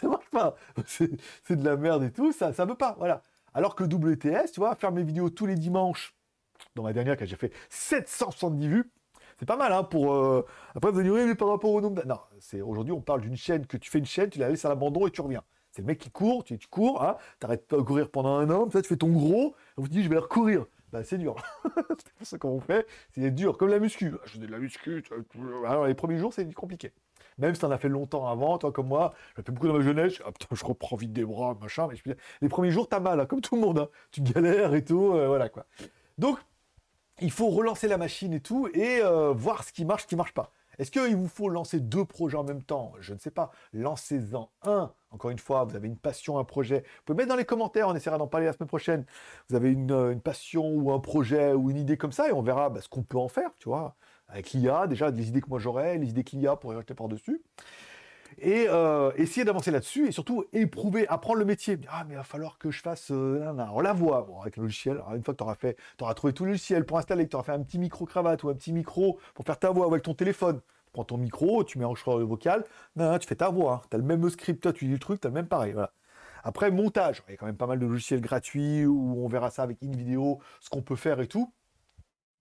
ça pas. C'est de la merde et tout, ça, ça veut pas. Voilà. Alors que WTS, tu vois, faire mes vidéos tous les dimanches, dans la dernière, quand j'ai fait 770 vues, c'est pas mal, hein, pour... Euh, après, vous allez dire, par rapport au nombre... De... Non, c'est aujourd'hui, on parle d'une chaîne, que tu fais une chaîne, tu la laisses à l'abandon et tu reviens. C'est le mec qui court, tu, cours, hein, t'arrêtes pas de courir pendant un an, ça tu fais ton gros, on vous dit, je vais recourir bah, c'est dur. c'est ça qu'on fait, c'est dur, comme la muscu. Ah, je de la muscu, alors les premiers jours, c'est compliqué même si t'en as fait longtemps avant, toi comme moi, j'ai fait beaucoup dans ma jeunesse, je, ah, putain, je reprends vite des bras, machin, mais je, les premiers jours, t'as mal, hein, comme tout le monde, hein. tu galères et tout, euh, voilà quoi. Donc, il faut relancer la machine et tout, et euh, voir ce qui marche, ce qui marche pas. Est-ce qu'il vous faut lancer deux projets en même temps Je ne sais pas. Lancez-en un. Encore une fois, vous avez une passion, un projet. Vous pouvez mettre dans les commentaires, on essaiera d'en parler la semaine prochaine. Vous avez une, euh, passion ou un projet ou une idée comme ça et on verra bah, ce qu'on peut en faire, tu vois avec l'IA, déjà des idées que moi j'aurais, les idées qu'il y a pour rajouter par-dessus. Et euh, essayer d'avancer là-dessus et surtout éprouver, apprendre le métier. Ah, mais il va falloir que je fasse. Euh, la voix avec le logiciel. une fois que tu auras fait, tu auras trouvé tout le logiciel pour installer, que tu auras fait un petit micro-cravate ou un petit micro pour faire ta voix avec ton téléphone. Tu prends ton micro, tu mets en choix le vocal. tu fais ta voix. Hein. Tu as le même script, toi, tu dis le truc, tu as le même pareil. Après, montage. Il y a quand même pas mal de logiciels gratuits où on verra ça avec une vidéo, ce qu'on peut faire et tout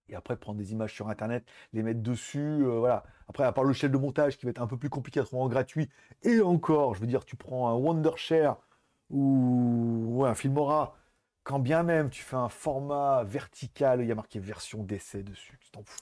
et après prendre des images sur internet, les mettre dessus, euh, voilà. Après, à part le chef de montage qui va être un peu plus compliqué à trouver en gratuit, et encore, je veux dire, tu prends un Wondershare ou, ou un Filmora, quand bien même tu fais un format vertical, il y a marqué version d'essai dessus, tu t'en fous.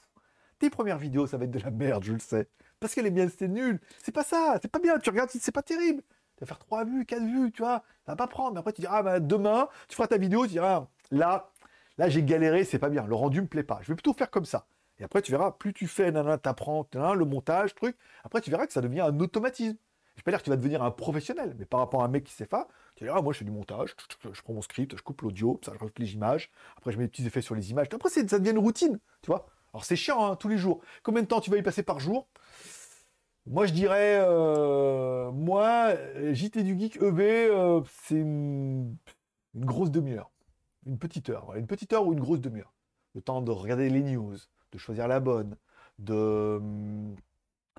Tes premières vidéos, ça va être de la merde, je le sais. Parce qu'elle est bien c'était nul. C'est pas ça, c'est pas bien, tu regardes, c'est pas terrible. Tu vas faire trois vues, quatre vues, tu vois, va pas prendre. Mais après, tu dis, ah bah, demain, tu feras ta vidéo, tu diras, là, Là, j'ai galéré, c'est pas bien. Le rendu me plaît pas. Je vais plutôt faire comme ça. Et après, tu verras, plus tu fais, nanana, t'apprends, le montage, truc. Après, tu verras que ça devient un automatisme. Je vais pas dire que tu vas devenir un professionnel, mais par rapport à un mec qui sait pas, tu vas ah, moi, je fais du montage, je prends mon script, je coupe l'audio, ça, je rajoute les images, après, je mets des petits effets sur les images. Après, ça devient une routine, tu vois. Alors, c'est chiant, hein, tous les jours. Combien de temps tu vas y passer par jour moi, je dirais, euh, moi, euh, JT du Geek EV, euh, c'est une grosse demi-heure une petite heure, une petite heure ou une grosse demi-heure. Le temps de regarder les news, de choisir la bonne, de, hum,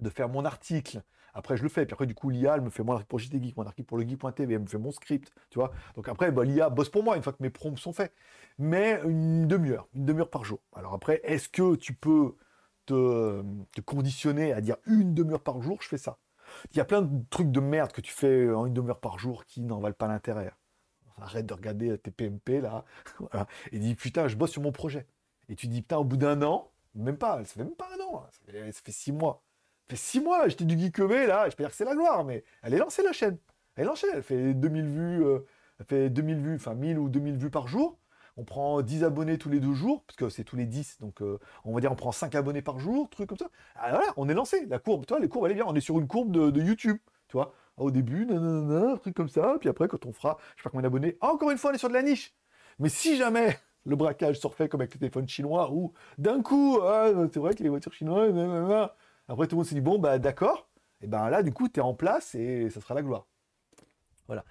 de faire mon article. Après, je le fais. Puis après, du coup, l'IA, elle me fait mon article pour JT Geek, mon article pour le geek.tv, elle me fait mon script, tu vois. Donc après, bah, l'IA bosse pour moi une fois que mes prompts sont faits. Mais une demi-heure, une demi-heure par jour. Alors après, est-ce que tu peux te, te conditionner à dire une demi-heure par jour Je fais ça. Il y a plein de trucs de merde que tu fais en une demi-heure par jour qui n'en valent pas l'intérêt arrête de regarder tes PMP là. Et dit putain, je bosse sur mon projet. Et tu dis putain, au bout d'un an, même pas, ça fait même pas un an, hein. ça, fait, six mois. fait six mois, j'étais du geekové e là, je peux dire que c'est la gloire, mais elle est lancée la chaîne. Elle est lancée, elle fait 2000 vues, euh, elle fait 2000 vues, enfin 1000 ou 2000 vues par jour. On prend 10 abonnés tous les deux jours, parce que c'est tous les 10, donc euh, on va dire on prend 5 abonnés par jour, truc comme ça. Alors ah, voilà, on est lancé. La courbe, toi, les courbes, elle est bien. On est sur une courbe de, de YouTube, tu vois. Ah, au début, nanana, un truc comme ça, puis après, quand on fera, je sais pas combien d'abonnés, ah, encore une fois, on est sur de la niche. Mais si jamais le braquage se refait comme avec le téléphone chinois, ou d'un coup, ah, c'est vrai que les voitures chinoises, après tout le monde s'est dit, bon, bah d'accord, et ben là, du coup, tu es en place et ça sera la gloire. Voilà.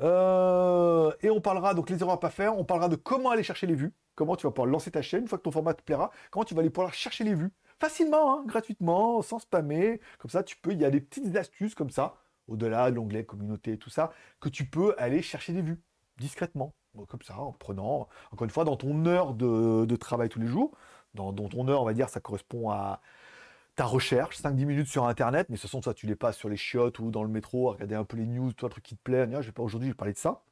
Euh, et on parlera donc les erreurs à pas faire, on parlera de comment aller chercher les vues, comment tu vas pouvoir lancer ta chaîne, une fois que ton format te plaira, comment tu vas aller pouvoir chercher les vues, facilement, hein, gratuitement, sans spammer, comme ça tu peux, il y a des petites astuces comme ça, au-delà de l'onglet communauté et tout ça, que tu peux aller chercher des vues discrètement, comme ça, en prenant, encore une fois, dans ton heure de, travail tous les jours, dans, ton heure, on va dire, ça correspond à ta recherche, 5-10 minutes sur Internet, mais ce sont ça, tu les passes sur les chiottes ou dans le métro, à regarder un peu les news, toi, truc qui te plaît, je vais pas aujourd'hui, je parler de ça.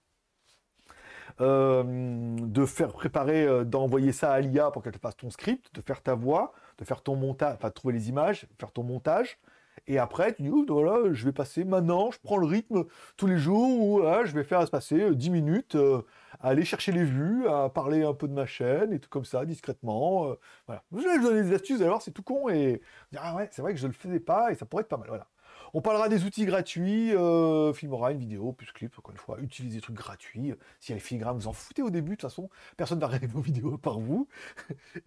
Euh, de faire préparer, euh, d'envoyer ça à l'IA pour qu'elle te fasse ton script, de faire ta voix, de faire ton montage, enfin trouver les images, faire ton montage, et après, tu dis, oh, voilà, je vais passer maintenant, je prends le rythme tous les jours, où hein, je vais faire se passer 10 euh, minutes euh, à aller chercher les vues, à parler un peu de ma chaîne, et tout comme ça, discrètement. Euh, voilà. Je vais vous donner des astuces, alors c'est tout con, et ah ouais, c'est vrai que je ne le faisais pas, et ça pourrait être pas mal. Voilà. On parlera des outils gratuits, filmera, une vidéo, plus clip, encore une fois, utilisez des trucs gratuits. Si y a les vous en foutez au début, de toute façon, personne va regarder vos vidéos par vous.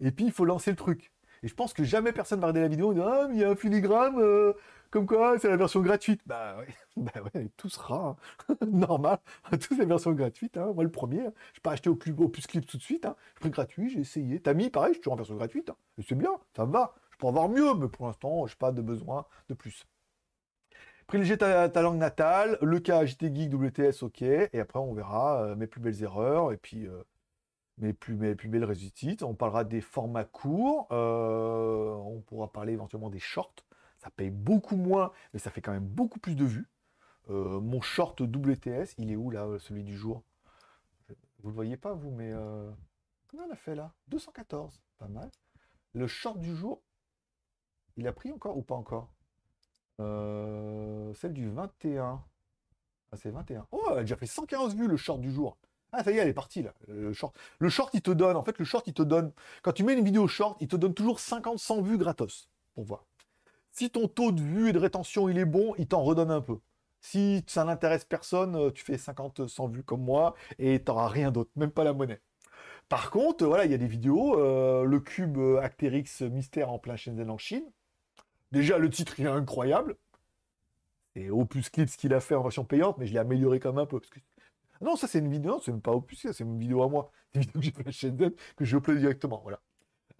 Et puis, il faut lancer le truc. Et je pense que jamais personne va regarder la vidéo en Ah, mais il y a un filigrane, euh, comme quoi c'est la version gratuite. Bah ouais, bah ouais hein. normal, toutes les versions gratuites. Hein. Moi, le premier, hein. je pas acheté au, plus clip tout de suite. Je pris gratuit, j'ai essayé. mis, pareil, je suis toujours en version gratuite. Et c'est bien, ça va. Je peux avoir mieux, mais pour l'instant, je n'ai pas de besoin de plus. Privilégier ta, langue natale, le cas j'étais Geek WTS, ok, et après on verra euh, mes plus belles erreurs, et puis euh, mais plus, mais plus On parlera des formats courts. Euh, on pourra parler éventuellement des shorts. Ça paye beaucoup moins, mais ça fait quand même beaucoup plus de vues. Euh, mon short WTS, il est où là, celui du jour Vous le voyez pas, vous, mais. Euh... Combien on a fait là 214, pas mal. Le short du jour, il a pris encore ou pas encore euh, Celle du 21. Ah, c'est 21. Oh, elle a déjà fait 115 vues le short du jour. Ah, ça y est, elle est partie, là. Le short. Le short, il te donne, en fait, le short, il te donne, quand tu mets une vidéo short, il te donne toujours 50, 100 vues gratos. Pour voir. Si ton taux de vue et de rétention, il est bon, il t'en redonne un peu. Si ça n'intéresse personne, euh, tu fais 50, 100 vues comme moi et t'auras rien d'autre, même pas la monnaie. Par contre, voilà, il y a des vidéos, euh, le cube euh, Actérix mystère en plein Shenzhen en Chine. Déjà, le titre, il est incroyable. Et Opus Clips qu'il a fait en version payante, mais je l'ai amélioré comme un peu, parce que non, ça c'est une vidéo, c'est même pas opus, c'est une vidéo à moi. C'est une que j'ai fait à chaîne, que j'ai upload directement, voilà.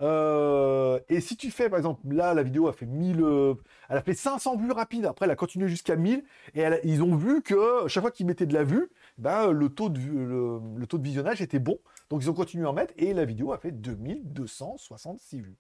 Euh, et si tu fais, par exemple, là, la vidéo a fait 1000, euh, elle a fait 500 vues rapides. Après, elle a continué jusqu'à 1000. Et ils ont vu que chaque fois qu'ils mettaient de la vue, ben, euh, le, taux le, le, taux de visionnage était bon. Donc, ils ont continué à en mettre. Et la vidéo a fait 2266 vues.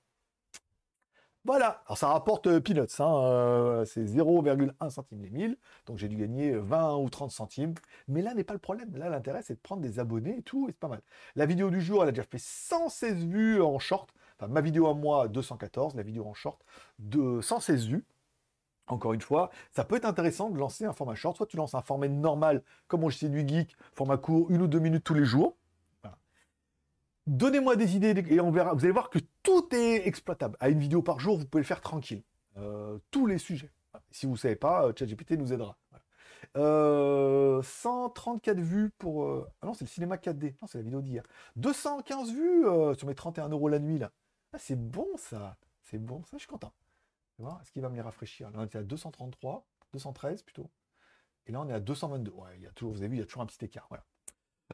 Voilà, alors ça rapporte euh, peanuts, hein, euh, c'est 0,1 centime les 1000, donc j'ai dû gagner 20 ou 30 centimes. Mais là n'est pas le problème, là l'intérêt c'est de prendre des abonnés et tout, et c'est pas mal. La vidéo du jour, elle a déjà fait 116 vues en short, enfin ma vidéo à moi 214, la vidéo en short de 116 vues. Encore une fois, ça peut être intéressant de lancer un format short, soit tu lances un format normal comme on sait du geek, format court, une ou deux minutes tous les jours. Donnez-moi des idées et on verra. Vous allez voir que tout est exploitable. À une vidéo par jour, vous pouvez le faire tranquille. Euh, tous les sujets. Si vous savez pas, euh, ChatGPT nous aidera. 134 euh, vues pour... Ah non, c'est le cinéma 4D. Non, c'est la vidéo d'hier. 215 vues sur mes 31 euros la nuit, là. Ah, c'est bon, ça. C'est bon, ça, je suis content. Est-ce qui va me les rafraîchir Là, on était à 233, 213 plutôt. Et là, on est à 222. Ouais, il y a toujours, vous avez vu, il y a toujours un petit écart. Voilà.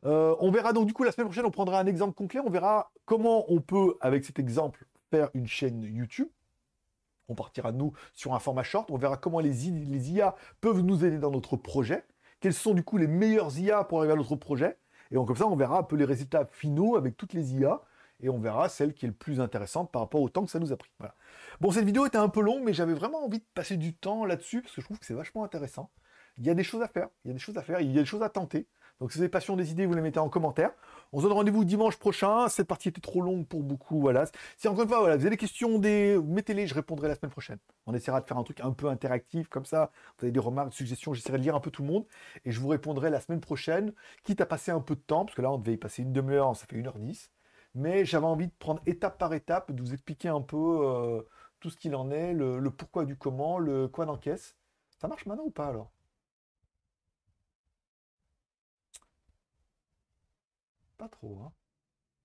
Euh, on verra donc du coup la semaine prochaine, on prendra un exemple concret, on verra comment on peut, avec cet exemple, faire une chaîne YouTube. On partira, nous, sur un format short. On verra comment les, IA peuvent nous aider dans notre projet. Quels sont, du coup, les meilleurs IA pour arriver à notre projet. Et comme ça, on verra un peu les résultats finaux avec toutes les IA. Et on verra celle qui est le plus intéressante par rapport au temps que ça nous a pris. Bon, cette vidéo était un peu longue, mais j'avais vraiment envie de passer du temps là-dessus parce que je trouve que c'est vachement intéressant. Il y a des choses à faire. Il y a des choses à faire. Il y a des choses à tenter. Donc si vous avez passion des idées, vous les mettez en commentaire. On se donne rendez-vous dimanche prochain. Cette partie était trop longue pour beaucoup. Voilà. Si encore une fois, vous avez des questions, des... mettez-les, je répondrai la semaine prochaine. On essaiera de faire un truc un peu interactif comme ça. Vous avez des remarques, des suggestions, j'essaierai de lire un peu tout le monde. Et je vous répondrai la semaine prochaine, quitte à passer un peu de temps, parce que là, on devait y passer une demi-heure, ça fait 1 heure 10 Mais j'avais envie de prendre étape par étape, de vous expliquer un peu euh, tout ce qu'il en est, le, pourquoi du comment, le quoi d'encaisse. Ça marche maintenant ou pas alors Pas trop, hein.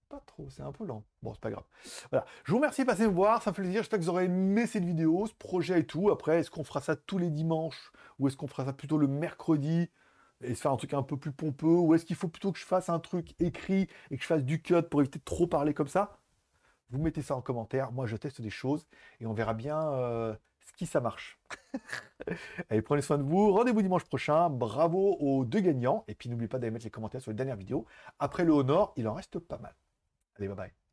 Pas trop, c'est un peu lent. Bon, c'est pas grave. Voilà. Je vous remercie de passer me voir, ça me fait plaisir. J'espère que vous aurez aimé cette vidéo, ce projet et tout. Après, est-ce qu'on fera ça tous les dimanches ou est-ce qu'on fera ça plutôt le mercredi et se faire un truc un peu plus pompeux ou est-ce qu'il faut plutôt que je fasse un truc écrit et que je fasse du cut pour éviter de trop parler comme ça Vous mettez ça en commentaire. Moi, je teste des choses et on verra bien. Euh, qui ça marche. Allez, prenez soin de vous. Rendez-vous dimanche prochain. Bravo aux deux gagnants. Et puis n'oubliez pas d'aller mettre les commentaires sur les dernières vidéos. Après le Honor, il en reste pas mal. Allez, bye bye.